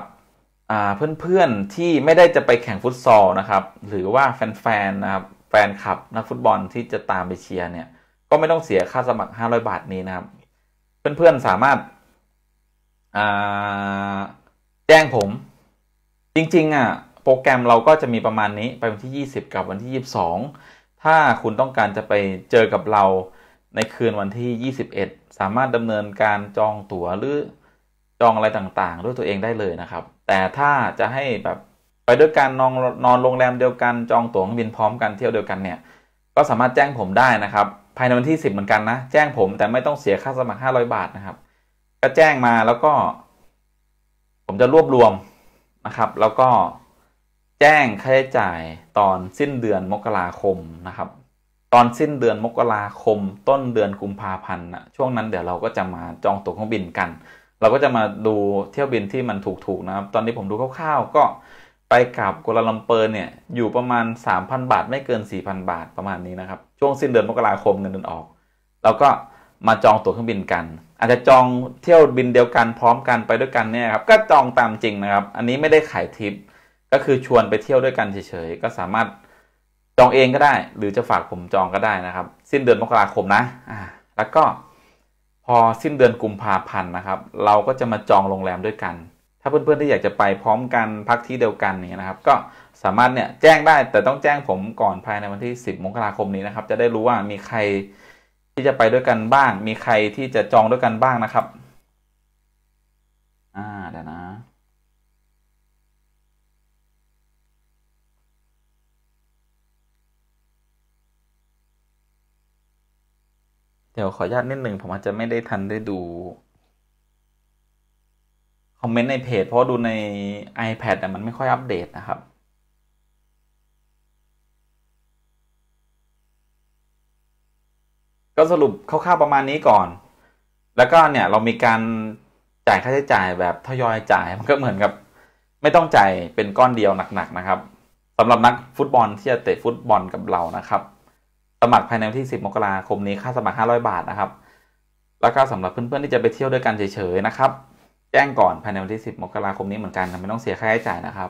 เพื่อนๆที่ไม่ได้จะไปแข่งฟุตซอลนะครับ หรือว่าแฟนๆนะครับ แฟนคลับนักฟุตบอลที่จะตามไปเชียร์เนี่ย ก็ไม่ต้องเสียค่าสมัคร 500 บาทนี้นะครับ เพื่อนๆสามารถแจ้งผม จริงๆ อ่ะโปรแกรมเราก็จะมีประมาณนี้ไปวันที่20กับวันที่22ถ้าคุณต้องการจะไปเจอกับเราในคืนวันที่ 21สามารถดำเนินการจองตั๋วหรือจองอะไรต่างๆ ด้วยตัวเองได้เลยนะครับ แต่ถ้าจะให้แบบไปด้วยการนอนนอนโรงแรมเดียวกันจองตั๋วเครื่องบินพร้อมกันเที่ยวเดียวกันเนี่ย ก็สามารถแจ้งผมได้นะครับ ภายในวันที่10เหมือนกันนะ แจ้งผม แต่ไม่ต้องเสียค่าสมัคร500บาทนะครับก็แจ้งมาแล้วก็ ผมจะรวบรวมนะครับ แล้วก็แจ้งค่าใช้จ่ายตอนสิ้นเดือนมกราคมนะครับ ตอนสิ้นเดือนมกราคม ต้นเดือนกุมภาพันธ์นะช่วงนั้นเดี๋ยวเราก็จะมาจองตั๋วเครื่องบินกัน เราก็จะมาดูเที่ยวบินที่มันถูกๆนะครับตอนนี้ผมดูคร่าว ๆ ก็ไปกับกัวลาลัมเปอร์เนี่ยอยู่ประมาณ 3,000 บาท ไม่เกิน4,000 บาทประมาณนี้นะครับช่วงสิ้นเดือนมกราคมเงินเดือนออกเราก็มาจองตั๋วเครื่องบินกัน อาจจะจองเที่ยวบินเดียวกันพร้อมกันไปด้วยกันเนี่ยครับก็จองตามจริงนะครับ อันนี้ไม่ได้ขายทิปก็คือชวนไปเที่ยวด้วยกันเฉยๆก็สามารถจองเองก็ได้ หรือจะฝากผมจองก็ได้นะครับ สิ้นเดือนมกราคมนะ อ่า แล้วก็ พอสิ้นเดือนกุมภาพันธ์นะครับ เราก็จะมาจองโรงแรมด้วยกัน ถ้าเพื่อนๆที่อยากจะไปพร้อมกันพักที่เดียวกันนี่นะครับ ก็สามารถเนี่ยแจ้งได้ แต่ต้องแจ้งผมก่อนภายในวันที่ 10มกราคมนี้นะครับจะได้รู้ว่ามีใครที่จะไปด้วยกันบ้าง มีใครที่จะจองด้วยกันบ้างนะครับ อ่าเดี๋ยวนะดี๋ยวขออนุญาตนิดหนึ่งผมอาจจะไม่ได้ทันได้ดู คอมเมนต์ในเพจ เพราะดูใน iPad แต่มันไม่ค่อยอัปเดตนะครับ ก็สรุปคร่าวๆประมาณนี้ก่อน แล้วก็เนี่ยเรามีการจ่ายค่าใช้จ่ายแบบทยอยจ่ายมันก็เหมือนกับไม่ต้องจ่ายเป็นก้อนเดียวหนัก ๆ นะครับสำหรับนักฟุตบอล ที่จะเตะฟุตบอล กับเรานะครับสมัครภายในวันที่ 10มกราคมนี้ค่าสมัคร 500 บาทนะครับ แล้วก็สำหรับเพื่อน ๆ ที่จะไปเที่ยวด้วยกันเฉยๆนะครับแจ้งก่อนภายในวันที่10มกราคมนี้เหมือนกันไม่ต้องเสียค่าใช้จ่ายนะครับ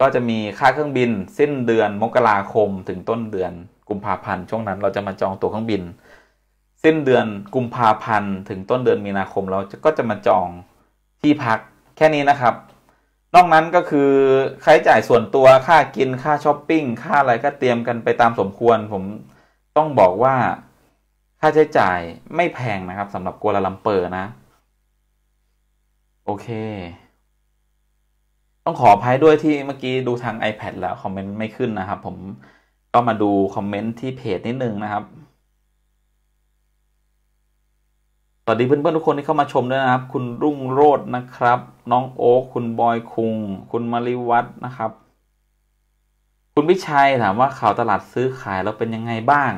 ก็จะมีค่าเครื่องบิน สิ้นเดือนมกราคมถึงต้นเดือนกุมภาพันธ์ช่วงนั้น เราจะมาจองตั๋วเครื่องบินสิ้นเดือนกุมภาพันธ์ถึงต้นเดือนมีนาคมเราก็จะมาจองที่พักแค่นี้นะครับนอกนั้นก็คือค่าใช้จ่ายส่วนตัวค่ากินค่าช้อปปิ้งค่าอะไรก็เตรียมกันไปตามสมควรผมต้องบอกว่าค่าใช้จ่ายไม่แพงนะครับสำหรับกัวลาลัมเปอร์นะ โอเค ต้องขออภัยด้วยที่เมื่อกี้ดูทาง iPad แล้ว คอมเมนต์ไม่ขึ้นนะครับ ผมก็มาดู คอมเมนต์ที่เพจนิดนึงนะครับสวัสดีเพื่อนๆทุกคน ที่เข้ามาชมด้วยนะครับ คุณรุ่งโรจน์นะครับ น้องโอ๊คคุณบอยคุง คุณมาริวัตนะครับคุณวิชัยถามว่าข่าวตลาดซื้อขายเราเป็นยังไงบ้าง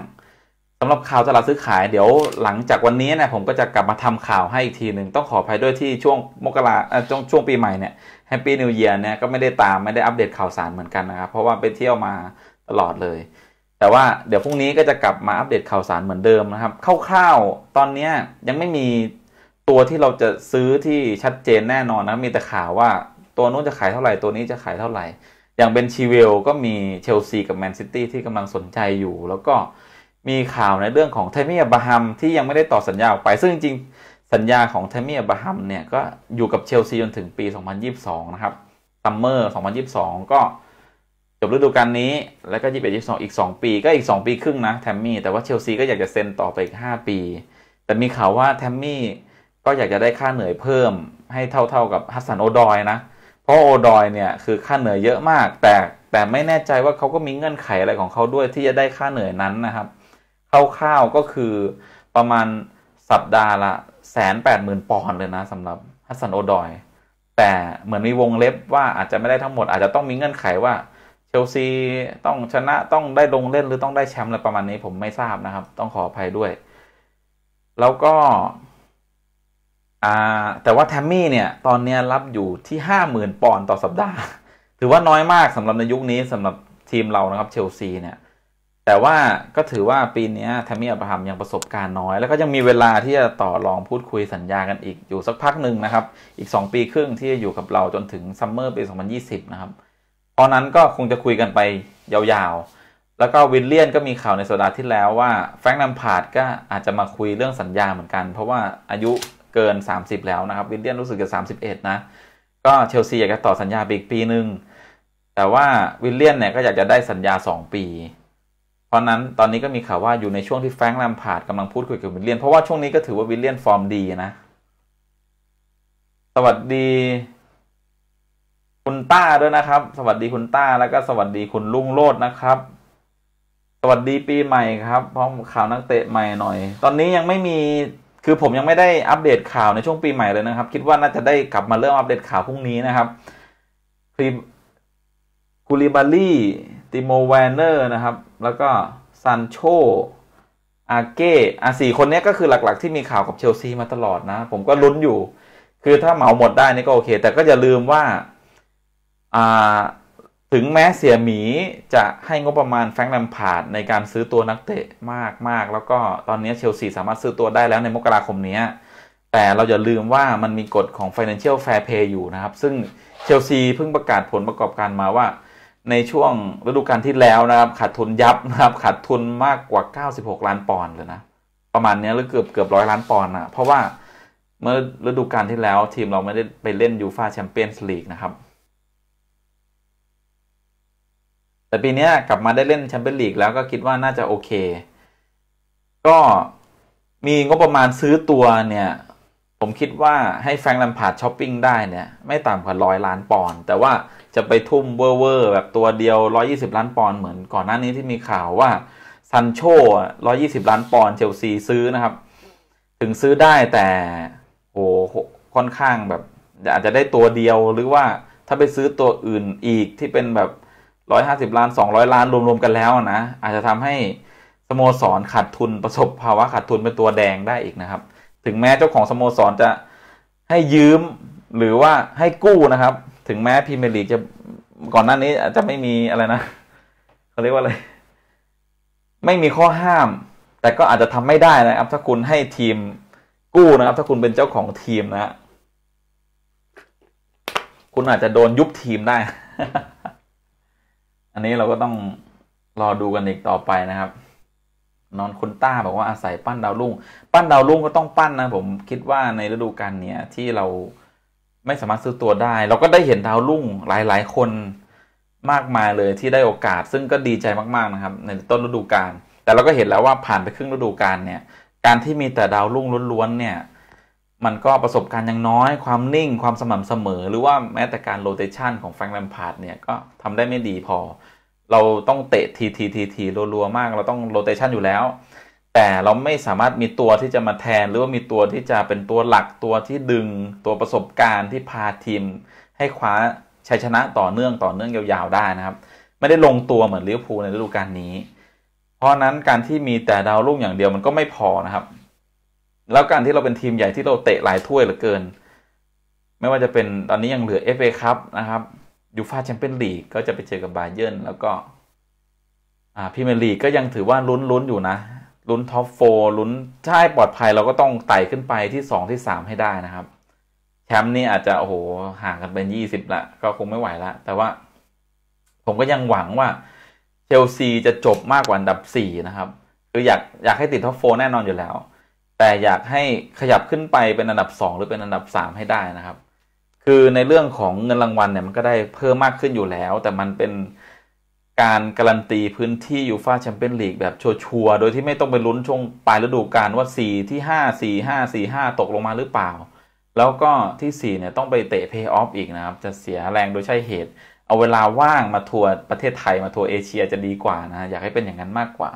สำหรับข่าวตลาดซื้อขาย เดี๋ยวหลังจากวันนี้นะผมก็จะกลับมาทำข่าวให้อีกทีหนึ่งต้องขออภัยด้วยที่ช่วงมกราช่วงช่วงปีใหม่เนี่ยแฮปปี้นิวเยียร์เนี่ยก็ไม่ได้ตามไม่ได้อัปเดตข่าวสารเหมือนกันนะครับ เพราะว่าไปเที่ยวมาตลอดเลย แต่ว่าเดี๋ยวพรุ่งนี้ก็จะกลับมาอัปเดตข่าวสารเหมือนเดิมนะครับคร่าวๆตอนนี้ยังไม่มีตัวที่เราจะซื้อที่ชัดเจนแน่นอนนะมีแต่ข่าวว่าตัวนู้นจะขายเท่าไหร่ตัวนี้จะขายเท่าไหร่อย่างเบนชีเวลก็มีเชลซีกับแมนซิตี้ที่กำลังสนใจอยู่ แล้วก็มีข่าวในเรื่องของเทมี่อับราฮัมที่ยังไม่ได้ต่อสัญญาออกไป ซึ่งจริงสัญญาของเทมี่อับราฮัมเนี่ย ก็อยู่กับเชลซีจนถึงปี 2022 นะครับซัมเมอร์ 2022 ก็จบฤดูกาลนี้แล้วก็ 21 22 อีก 2 ปีก็อีก 2 ปีครึ่งนะแทมมี่แต่ว่าเชลซีก็อยากจะเซ็นต่อไปอีก 5 ปี แต่มีข่าวว่าแทมมี่ก็อยากจะได้ค่าเหนื่อยเพิ่มให้เท่าๆกับฮัสซัน โอดอยนะราะโอดอยเนี่ยคือค่าเหนื่อยเยอะมาก แต่แต่ไม่แน่ใจว่าเขาก็มีเงื่อนไขอะไรของเขาด้วยที่จะได้ค่าเหนื่อยนั้นนะครับคร่าวๆก็คือประมาณสัปดาห์ละแสนแปดหมื่นปอนด์เลยนะสำหรับฮัสซันโอดอย แต่เหมือนมีวงเล็บ ว่าอาจจะไม่ได้ทั้งหมดอาจจะต้องมีเงื่อนไขว่าเชลซีต้องชนะต้องได้ลงเล่นหรือต้องได้แชมป์อะไรประมาณนี้ผมไม่ทราบนะครับ ต้องขออภัยด้วย แล้วก็อ่าแต่ว่าแทมมี่เนี่ย ตอนนี้รับอยู่ที่ห้าหมื่นปอนด์ต่อสัปดาห์ ถือว่าน้อยมากสำหรับในยุคนี้สำหรับทีมเรา นะครับ เชลซีเนี่ยแต่ว่าก็ถือว่าปีนี้แทมมี่อับราฮัมยังประสบการณ์น้อยแล้วก็ยังมีเวลาที่จะต่อรองพูดคุยสัญญากันอีก อยู่สักพักหนึ่งนะครับ อีก 2 ปี ครึ่ง ที่จะอยู่กับเราจนถึงซัมเมอร์ปี2020นะครับตอนนั้นก็คงจะคุยกันไปยาวๆแล้วก็วินเลียนก็มีข่าวในสัปดาห์ที่แล้วว่าแฟรงค์นัมพาดก็อาจจะมาคุยเรื่องสัญญาเหมือนกัน เพราะว่าอายุเกิน 30 แล้วนะครับ วิลเลียนรู้สึกจะ31 นะ ก็เชลซี อยากจะต่อสัญญาอีกปีหนึ่งแต่ว่าวิลเลียนเนี่ยก็อยากจะได้สัญญา 2 ปี เพราะนั้นตอนนี้ก็มีข่าวว่าอยู่ใน ช่วงที่แฟงลัมพาดกำลังพูดคุยกับวิลเลียน เพราะว่าช่วงนี้ก็ถือว่า วิลเลียนฟอร์มดีนะ สวัสดีคุณต้าด้วยนะครับ สวัสดีคุณต้าแล้วก็สวัสดีคุณลุงโลดนะครับ สวัสดีปี ใหม่ครับพร้อมข่าวนักเตะใหม่หน่อย ตอนนี้ยังไม่มีคือผมยังไม่ได้อัปเดตข่าวในช่วงปีใหม่เลยนะครับ คิดว่าน่าจะได้กลับมาเริ่มอัปเดตข่าวพรุ่งนี้นะครับครีคูลิบาลีติโมแวนเนอร์นะครับ แล้วก็ซันโชอาเก้อาสี่คนนี้ก็คือหลัก ๆที่มีข่าวกับเชลซีมาตลอดนะ ผมก็ลุ้นอยู่ คือถ้าเหมาหมดได้นี่ก็โอเค แต่ก็อย่าลืมว่าอ่าถึงแม้เสียหมีจะให้งบประมาณแฟรงก์แลมพาร์ดในการซื้อตัวนักเตะมากมากแล้วก็ตอนนี้เชลซีสามารถซื้อตัวได้แล้วในมกราคมนี้ แต่เราอย่าลืมว่ามันมีกฎของ Financial Fair Play อยู่นะครับ ซึ่งเชลซีเพิ่งประกาศผลประกอบการมาว่า ในช่วงฤดูกาลที่แล้วนะครับขาดทุนยับนะครับขาดทุนมากกว่า 96 ล้านปอนด์เลยนะ ประมาณนี้หรือเกือบเกือบร้อยล้านปอนด์นะเพราะว่าเมื่อฤดูกาลที่แล้วทีมเราไม่ได้ไปเล่นยูฟาแชมเปี้ยนส์ลีกนะครับแต่ปีนี้กลับมาได้เล่นแชมเปี้ยนลีกแล้วก็คิดว่าน่าจะโอเค ก็มีงบประมาณซื้อตัวเนี่ย ผมคิดว่าให้แฟงลัมพาดช้อปปิ้งได้เนี่ย ไม่ต่ำกว่าร้อยล้านปอนด์แต่ว่าจะไปทุ่มเวอร์เวอร์แบบตัวเดียว 120 ล้านปอนด์เหมือนก่อนหน้านี้ที่มีข่าวว่าซันโช120 ล้านปอนด์เชลซีซื้อนะครับ ถึงซื้อได้แต่โหค่อนข้างแบบอาจจะได้ตัวเดียวหรือว่าถ้าไปซื้อตัวอื่นอีกที่เป็นแบบร้อยห้าสิบล้านสองร้อยล้าน รวมๆกันแล้วนะ อาจจะทำให้ สโมสรขาดทุนประสบ ภาวะขาดทุนเป็นตัวแดงได้อีกนะครับ ถึงแม้เจ้าของ สโมสร จะให้ยืม หรือว่าให้กู้นะครับ ถึงแม้พรีเมียร์ลีกจะก่อนหน้านี้อาจจะไม่มีอะไรนะเขาเรียกว่า อะไร ไม่มีข้อห้าม แต่ก็อาจจะทำไม่ได้นะครับถ้าคุณให้ทีมกู้นะครับ ถ้าคุณเป็นเจ้าของทีมนะคุณอาจจะโดนยุบทีมได้อันนี้เราก็ต้องรอดูกันอีกต่อไปนะครับ นอนคุณต้าบอกว่าอาศัยปั้น ดาวรุ่งปั้นดาวรุ่ง ก็ต้องปั้นนะผมคิดว่าในฤดูกาลเนี้ย ที่เราไม่สามารถซื้อตัวได้ เราก็ได้เห็นดาวรุ่งหลาย ๆ คนมากมายเลย ที่ได้โอกาส ซึ่งก็ดีใจมากๆนะครับ ในต้นฤดูกาลแต่เราก็เห็นแล้วว่าผ่านไปครึ่งฤดูกาลเนี่ย การที่มีแต่ดาวรุ่งล้วนๆเนี่ยมันก็ประสบการณ์ยังน้อยความนิ่งความสม่ำเสมอหรือว่าแม้แต่การโรเตชันของแฟรงแลมพาร์ดเนี่ยก็ทำได้ไม่ดีพอ เราต้องเตะทีทีทีทีรัวๆมากเราต้องโรเตชันอยู่แล้วแต่เราไม่สามารถมีตัวที่จะมาแทนหรือว่ามีตัวที่จะเป็นตัวหลักตัวที่ดึง ตัวประสบการณ์ที่พาทีมให้คว้าชัยชนะต่อเนื่องต่อเนื่องยาวๆได้นะครับ ไม่ได้ลงตัวเหมือนลิเวอร์พูลในฤดูกาลนี้ เพราะนั้นการที่มีแต่ดาวรุ่งอย่างเดียวมันก็ไม่พอนะครับแล้วการที่เรา เป็น ทีมใหญ่ที่เราเตะหลายถ้วยเหลือ เกิน ไม่ว่าจะเป็นตอนนี้ยังเหลือ FA ค u ันะครับ ยูฟาแชมเปี้ยนลีกก็จะไปเจอกับ บาเยิร์นแล้วก็พิเมรลีก็ยังถือว่าลุ้นลุ้นอยู่นะลุ้นท็อปโฟลุ้น ใช่ปลอดภัยเราก็ต้องไต่ขึ้นไปที่สองที่สามให้ได้นะครับแชมป์นี่อาจจะโอ้โหห่างกันเป็นยี่สิบละก็คงไม่ไหวละแต่ว่า ผมก็ยังหวังว่าเชลซีจะจบมากกว่าอันดับสี่นะครับคืออยากอยากให้ติดท็อปโฟแน่นอนอยู่แล้วแต่อยากให้ขยับขึ้นไปเป็นอันดับ 2 หรือเป็นอันดับ 3 ให้ได้นะครับ คือในเรื่องของเงินรางวัลเนี่ยมันก็ได้เพิ่มมากขึ้นอยู่แล้ว แต่มันเป็นการการันตีพื้นที่ยูฟาแชมเปี้ยนลีกแบบชัวร์โดยที่ไม่ต้องไปลุ้นช่วงปลายฤดูกาลว่า 4 ที่ 5 4 5 4 5 ตกลงมาหรือเปล่า แล้วก็ที่ 4 เนี่ยต้องไปเตะเพย์ออฟอีกนะครับ จะเสียแรงโดยใช่เหตุ เอาเวลาว่างมาทัวร์ประเทศไทยมาทัวร์เอเชียจะดีกว่านะอยากให้เป็นอย่างนั้นมากกว่า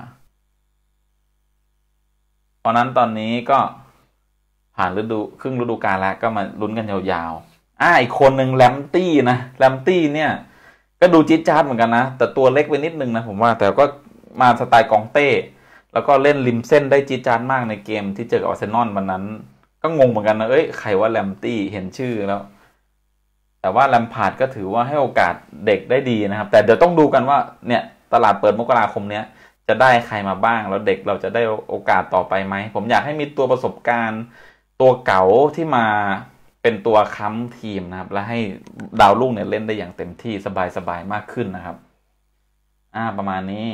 พราะนั้นตอนนี้ก็ผ่านฤดูครึ่งฤดูกาลแล้วก็มาลุ้นกันยาวๆอ่าอีกคนหนึ่งแลมตี้นะแลมตี้เนี่ยก็ดูจิตจัาดเหมือนกันนะ แต่ตัวเล็กไปนิดนึงนะผมว่าแต่ก็มาสไตล์กองเต้แล้วก็เล่นริมเส้นได้จิตจัาดมากในเกมที่เจอกับอาร์เซนอลวันนั้น ก็งงเหมือนกันนะเอ้ยใครว่าแลมตี้เห็นชื่อแล้ว แต่ว่าแลมพาดก็ถือว่าให้โอกาสเด็กได้ดีนะครับแต่เดี๋ยวต้องดูกันว่าเนี่ย ตลาดเปิดมกราคมเนี้ยจะได้ใครมาบ้างแล้วเด็กเราจะได้โอกาสต่อไปไหมผมอยากให้มีตัวประสบการณ์ตัวเก่าที่มาเป็นตัวค้ำทีมนะครับ และให้ดาวลูกเนี่ยเล่นได้อย่างเต็มที่สบายๆมากขึ้นนะครับ อ่าประมาณนี้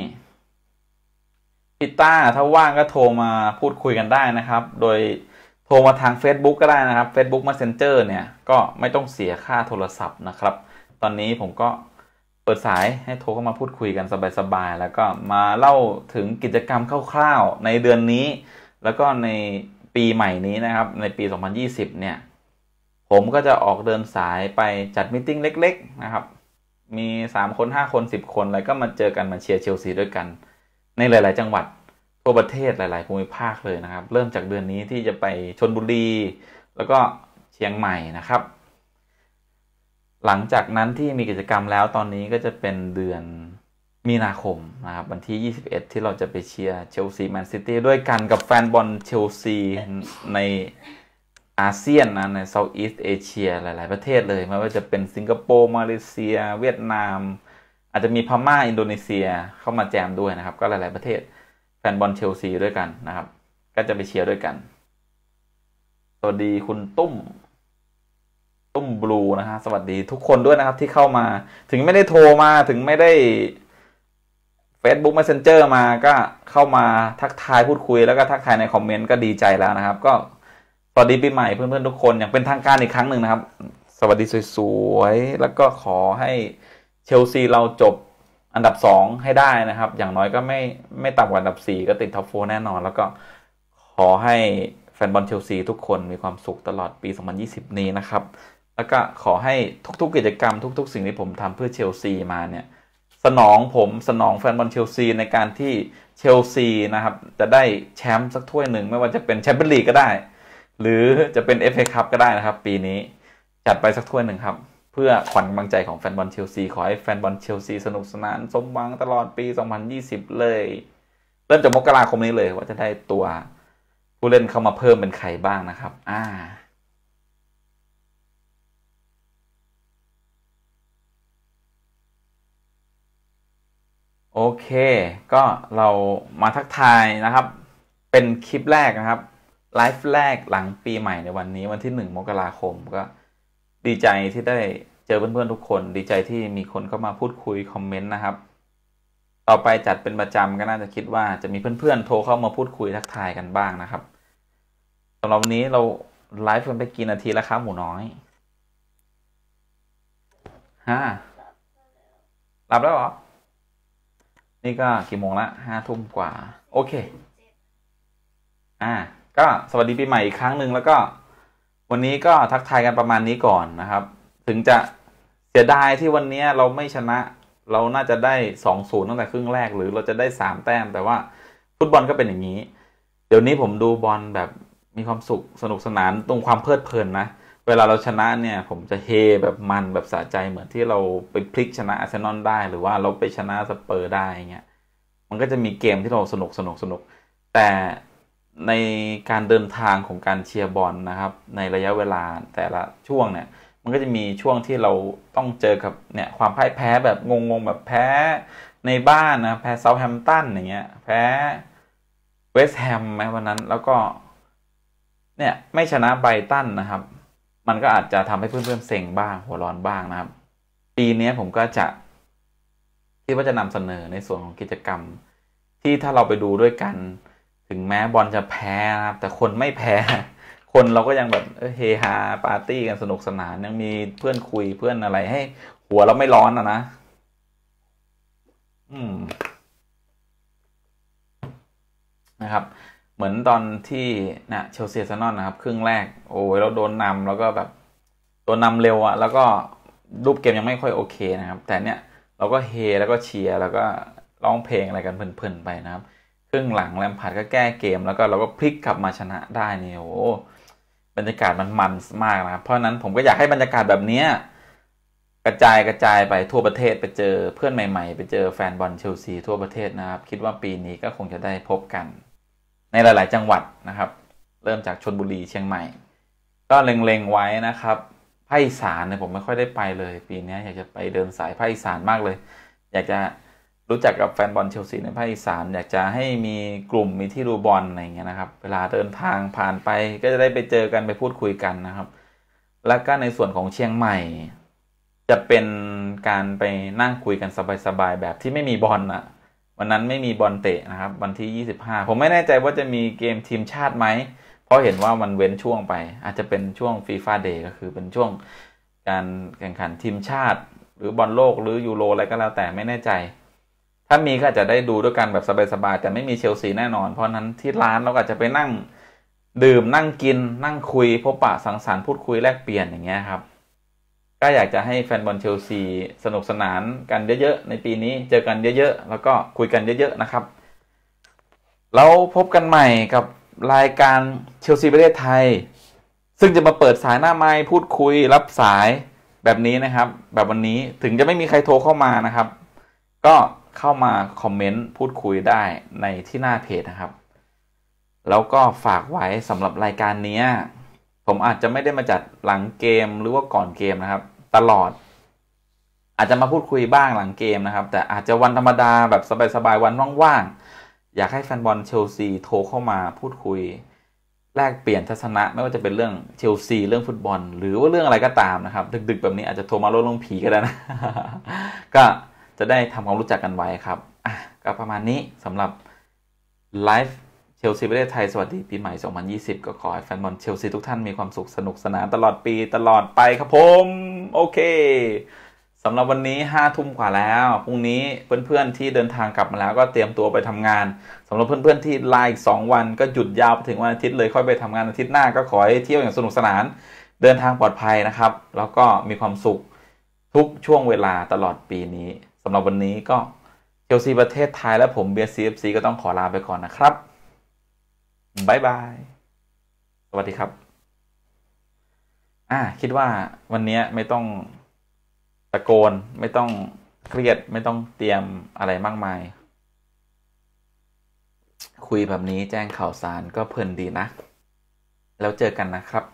พิต้าถ้าว่างก็โทรมาพูดคุยกันได้นะครับโดยโทรมาทาง Facebook ก็ได้นะครับ Facebook Messenger เนี่ย ก็ไม่ต้องเสียค่าโทรศัพท์นะครับ ตอนนี้ผมก็ปิดสายให้โทรเข้ามาพูดคุยกันสบายๆแล้วก็มาเล่าถึงกิจกรรมคร่าวๆในเดือนนี้แล้วก็ในปีใหม่นี้นะครับในปี2020เนี่ยผมก็จะออกเดินสายไปจัดมิ팅เล็กๆนะครับมี3คน5คน10คนอะไรก็มาเจอกันมาเชียร์เชลซีด้วยกันในหลายๆจังหวัดทั่วประเทศหลายๆภูมิภาคเลยนะครับเริ่มจากเดือนนี้ที่จะไปชนบุรีแล้วก็เชียงใหม่นะครับหลังจากนั้นที่มีกิจกรรมแล้วตอนนี้ก็จะเป็นเดือนมีนาคมนะครับ วันที่ 21 ที่เราจะไปเชียร์เชลซี แมนซิตี้ด้วยกันกับแฟนบอลเชลซีในอาเซียนนะในเซาท์อีสต์เอเชียหลาย ๆ ประเทศเลย ไม่ว่าจะเป็นสิงคโปร์ มาเลเซีย เวียดนาม อาจจะมีพม่า อินโดนีเซียเข้ามาแจมด้วยนะครับ ก็หลาย ๆ ประเทศแฟนบอลเชลซีด้วยกันนะครับ ก็จะไปเชียร์ด้วยกันสวัสดีคุณตุ้มตุ้มบลูนะฮะสวัสดีทุกคนด้วยนะครับ ที่เข้ามา ถึงไม่ได้โทรมาถึงไม่ได้ Facebook Messenger มาก็เข้ามาทักทายพูดคุย แล้วก็ทักทายในคอมเมนต์ก็ดีใจแล้วนะครับ ก็สวัสดีปีใหม่เพื่อนๆทุกคนอย่างเป็นทางการอีกครั้งหนึ่งนะครับ สวัสดีสวยๆ แล้วก็ขอให้เชลซีเราจบอันดับ 2 ให้ได้นะครับ อย่างน้อยก็ไม่ไม่ต่ำกว่าอันดับ 4 ก็ติดท็อปโฟแน่นอน แล้วก็ขอให้แฟนบอลเชลซีทุกคนมีความสุขตลอดปี2020 นี้นะครับแล้วก็ขอให้ทุกๆ กิจกรรมทุกๆสิ่งที่ผมทำเพื่อเชลซีมาเนี่ย สนองผมสนองแฟนบอลเชลซีในการที่เชลซีนะครับ จะได้แชมป์สักถ้วยหนึ่ง ไม่ว่าจะเป็นแชมเปี้ยนลีกก็ได้ หรือจะเป็นเอฟเอคัพก็ได้นะครับปีนี้จัดไปสักถ้วยหนึ่งครับ เพื่อขวัญกำลังใจของแฟนบอลเชลซีขอให้แฟนบอลเชลซีสนุกสนาน สมหวังตลอดปี 2020 เลยเริ่มจากมกราคมนี้เลย ว่าจะได้ตัวผู้เล่นเข้ามาเพิ่มเป็นใครบ้างนะครับ อ่าโอเค ก็เรามาทักทายนะครับ เป็นคลิปแรกนะครับ ไลฟ์แรกหลังปีใหม่ในวันนี้วันที่ 1 มกราคมก็ ดีใจที่ได้เจอ เพื่อน ๆ ทุกคน ดีใจที่มีคนเข้ามาพูดคุย คอมเมนต์นะครับ ต่อไปจัดเป็นประจำก็ น่าจะคิดว่าจะมีเพื่อน ๆ โทรเข้ามาพูดคุยทักทายกันบ้างนะครับสำหรับวันนี้เราไลฟ์กันไปกี่นาทีแล้วครับหมูน้อยฮะหลับแล้วเหรอนี่ก็กี่โมงละ ห้าทุ่มกว่า โอเค อ่า ก็สวัสดี ปี ใหม่ อีกครั้งหนึ่งแล้วก็ วันนี้ก็ทักทายกันประมาณนี้ก่อนนะครับ ถึงจะ เสียดาย ที่วันนี้เราไม่ชนะ เราน่าจะได้สองศูนย์ตั้งแต่ครึ่งแรก หรือเราจะได้สามแต้ม แต่ว่าฟุตบอลก็เป็นอย่างนี้ เดี๋ยวนี้ผมดูบอลแบบมีความสุขสนุกสนานตรงความเพลิดเพลินนะเวลาเราชนะเนี่ยผมจะเฮแบบมันแบบสะใจเหมือนที่เราไปพลิกชนะอาร์เซนอลได้ หรือว่าเราไปชนะสเปอร์ได้เงี้ยมันก็จะมีเกมที่เราสนุกสนุกสนุก แต่ในการเดินทางของการเชียร์บอลนะครับ ในระยะเวลาแต่ละช่วงเนี่ย มันก็จะมีช่วงที่เราต้องเจอกับเนี่ยความพ่ายแพ้แบบงงๆแบบแพ้ ในบ้านนะแพ้เซาท์แฮมตันอย่างเงี้ยแพ้เวสต์แฮมไหมวันนั้นแล้วก็ เนี่ยไม่ชนะไบตันนะครับมันก็อาจจะทำให้เพื่อนๆ เซ็งบ้างหัวร้อนบ้างนะครับ ปีนี้ผมก็จะ ที่ว่าจะนำเสนอในส่วนของกิจกรรม ที่ถ้าเราไปดูด้วยกัน ถึงแม้บอลจะแพ้นะครับแต่คนไม่แพ้คนเราก็ยังแบบเฮฮาปาร์ตี้กันสนุกสนานยังมีเพื่อนคุยเพื่อนอะไรให้หัวเราไม่ร้อนอ่ะนะอืมนะครับเหมือนตอนที่นะเชลซีซานอนนะครับครึ่งแรกโอ้ยเราโดนนำแล้วก็แบบโดนนาเร็วอะแล้วก็รูปเกมยังไม่ค่อยโอเคนะครับ แต่เนี้ยเราก็เฮแล้วก็เชียร์แล้วก็ร้องเพลงอะไรกันเพลินๆไปนะครับครึ่งหลังแลมพาร์ดก็แก้เกม แล้วก็เราก็พลิกกลับมาชนะได้นี่โอ้บรรยากาศมันมันมากนะเพราะนั้นผมก็อยากให้บรรยากาศแบบเนี้ยกระจายกระจายไปทั่วประเทศไปเจอ เพื่อนใหม่ๆ ไปเจอแฟนบอลเชลซีทั่วประเทศนะครับ คิดว่าปีนี้ก็คงจะได้พบกันในหลาย ๆ จังหวัดนะครับ เริ่มจากชนบุรีเชียงใหม่ ก็เล็งๆ ไว้นะครับภาคอีสานเนี่ยผมไม่ค่อยได้ไปเลย ปีนี้อยากจะไปเดินสายภาคอีสานมากเลย อยากจะรู้จักกับแฟนบอลเชลซีในภาคอีสานอยากจะให้มีกลุ่มมีที่ดูบอลอะไรเงี้ยนะครับ เวลาเดินทางผ่านไปก็จะได้ไปเจอกันไปพูดคุยกันนะครับ แล้วก็ในส่วนของเชียงใหม่ จะเป็นการไปนั่งคุยกันสบาย ๆ แบบที่ไม่มีบอลอะวันนั้นไม่มีบอลเตะนะครับ วันที่ 25 ผมไม่แน่ใจว่าจะมีเกมทีมชาติไหม เพราะเห็นว่ามันเว้นช่วงไป อาจจะเป็นช่วงฟีฟ่าเดย์ก็คือเป็นช่วงการแข่งขันทีมชาติ หรือบอลโลกหรือยูโรอะไรก็แล้วแต่ไม่แน่ใจ ถ้ามีก็จะได้ดูด้วยกันแบบสบายๆแต่ไม่มีเชลซีแน่นอน เพราะนั้นที่ร้านเราก็จจะไปนั่งดื่ม นั่งกิน นั่งคุยพบปะสังสรรค์พูดคุยแลกเปลี่ยนอย่างเงี้ยครับก็อยากจะให้แฟนบอลเชลซีสนุกสนานกันเยอะๆในปีนี้เจอกันเยอะๆแล้วก็คุยกันเยอะๆนะครับ เราพบกันใหม่กับรายการเชลซีประเทศไทย ซึ่งจะมาเปิดสายหน้าไม้พูดคุยรับสายแบบนี้นะครับ แบบวันนี้ถึงจะไม่มีใครโทรเข้ามานะครับก็เข้ามาคอมเมนต์พูดคุยได้ในที่หน้าเพจนะครับ แล้วก็ฝากไว้สำหรับรายการนี้ผมอาจจะไม่ได้มาจัดหลังเกมหรือว่าก่อนเกมนะครับตลอด อาจจะมาพูดคุยบ้างหลังเกมนะครับแต่อาจจะวันธรรมดาแบบสบายๆวันว่างๆอยากให้แฟนบอลเชลซีโทรเข้ามาพูดคุย แลกเปลี่ยนทัศนะไม่ว่าจะเป็นเรื่องเชลซีเรื่องฟุตบอลหรือว่าเรื่องอะไรก็ตามนะครับดึกๆแบบนี้อาจจะโทรมาลดลงผีก็ได้นะก็จะได้ทำความรู้จักกันไว้ครับก็ประมาณนี้สำหรับไลฟ์เชลซีประเทศไทยสวัสดีปีใหม่ 2020 ก็ขอให้แฟนบอลเชลซีทุกท่านมีความสุขสนุกสนานตลอดปีตลอดไปครับผม โอเคสำหรับวันนี้ห้าทุ่มกว่าแล้วพรุ่งนี้เพื่อนๆที่เดินทางกลับมาแล้วก็เตรียมตัวไปทำงานสำหรับเพื่อนๆที่ลาอีกสองวันก็หยุดยาวไปถึงวันอาทิตย์เลยค่อยไปทำงานอาทิตย์หน้าก็ขอให้เที่ยวอย่างสนุกสนาน เดินทางปลอดภัยนะครับ แล้วก็มีความสุขทุกช่วงเวลาตลอดปีนี้สำหรับวันนี้ก็เชลซีประเทศไทยและผมเบียร์ซีเอฟซีก็ต้องขอลาไปก่อนนะครับบายบาย สวัสดีครับ อ่า คิดว่าวันนี้ไม่ต้องตะโกนไม่ต้องเครียดไม่ต้องเตรียมอะไรมากมาย คุยแบบนี้แจ้งข่าวสารก็เพลินดีนะ แล้วเจอกันนะครับ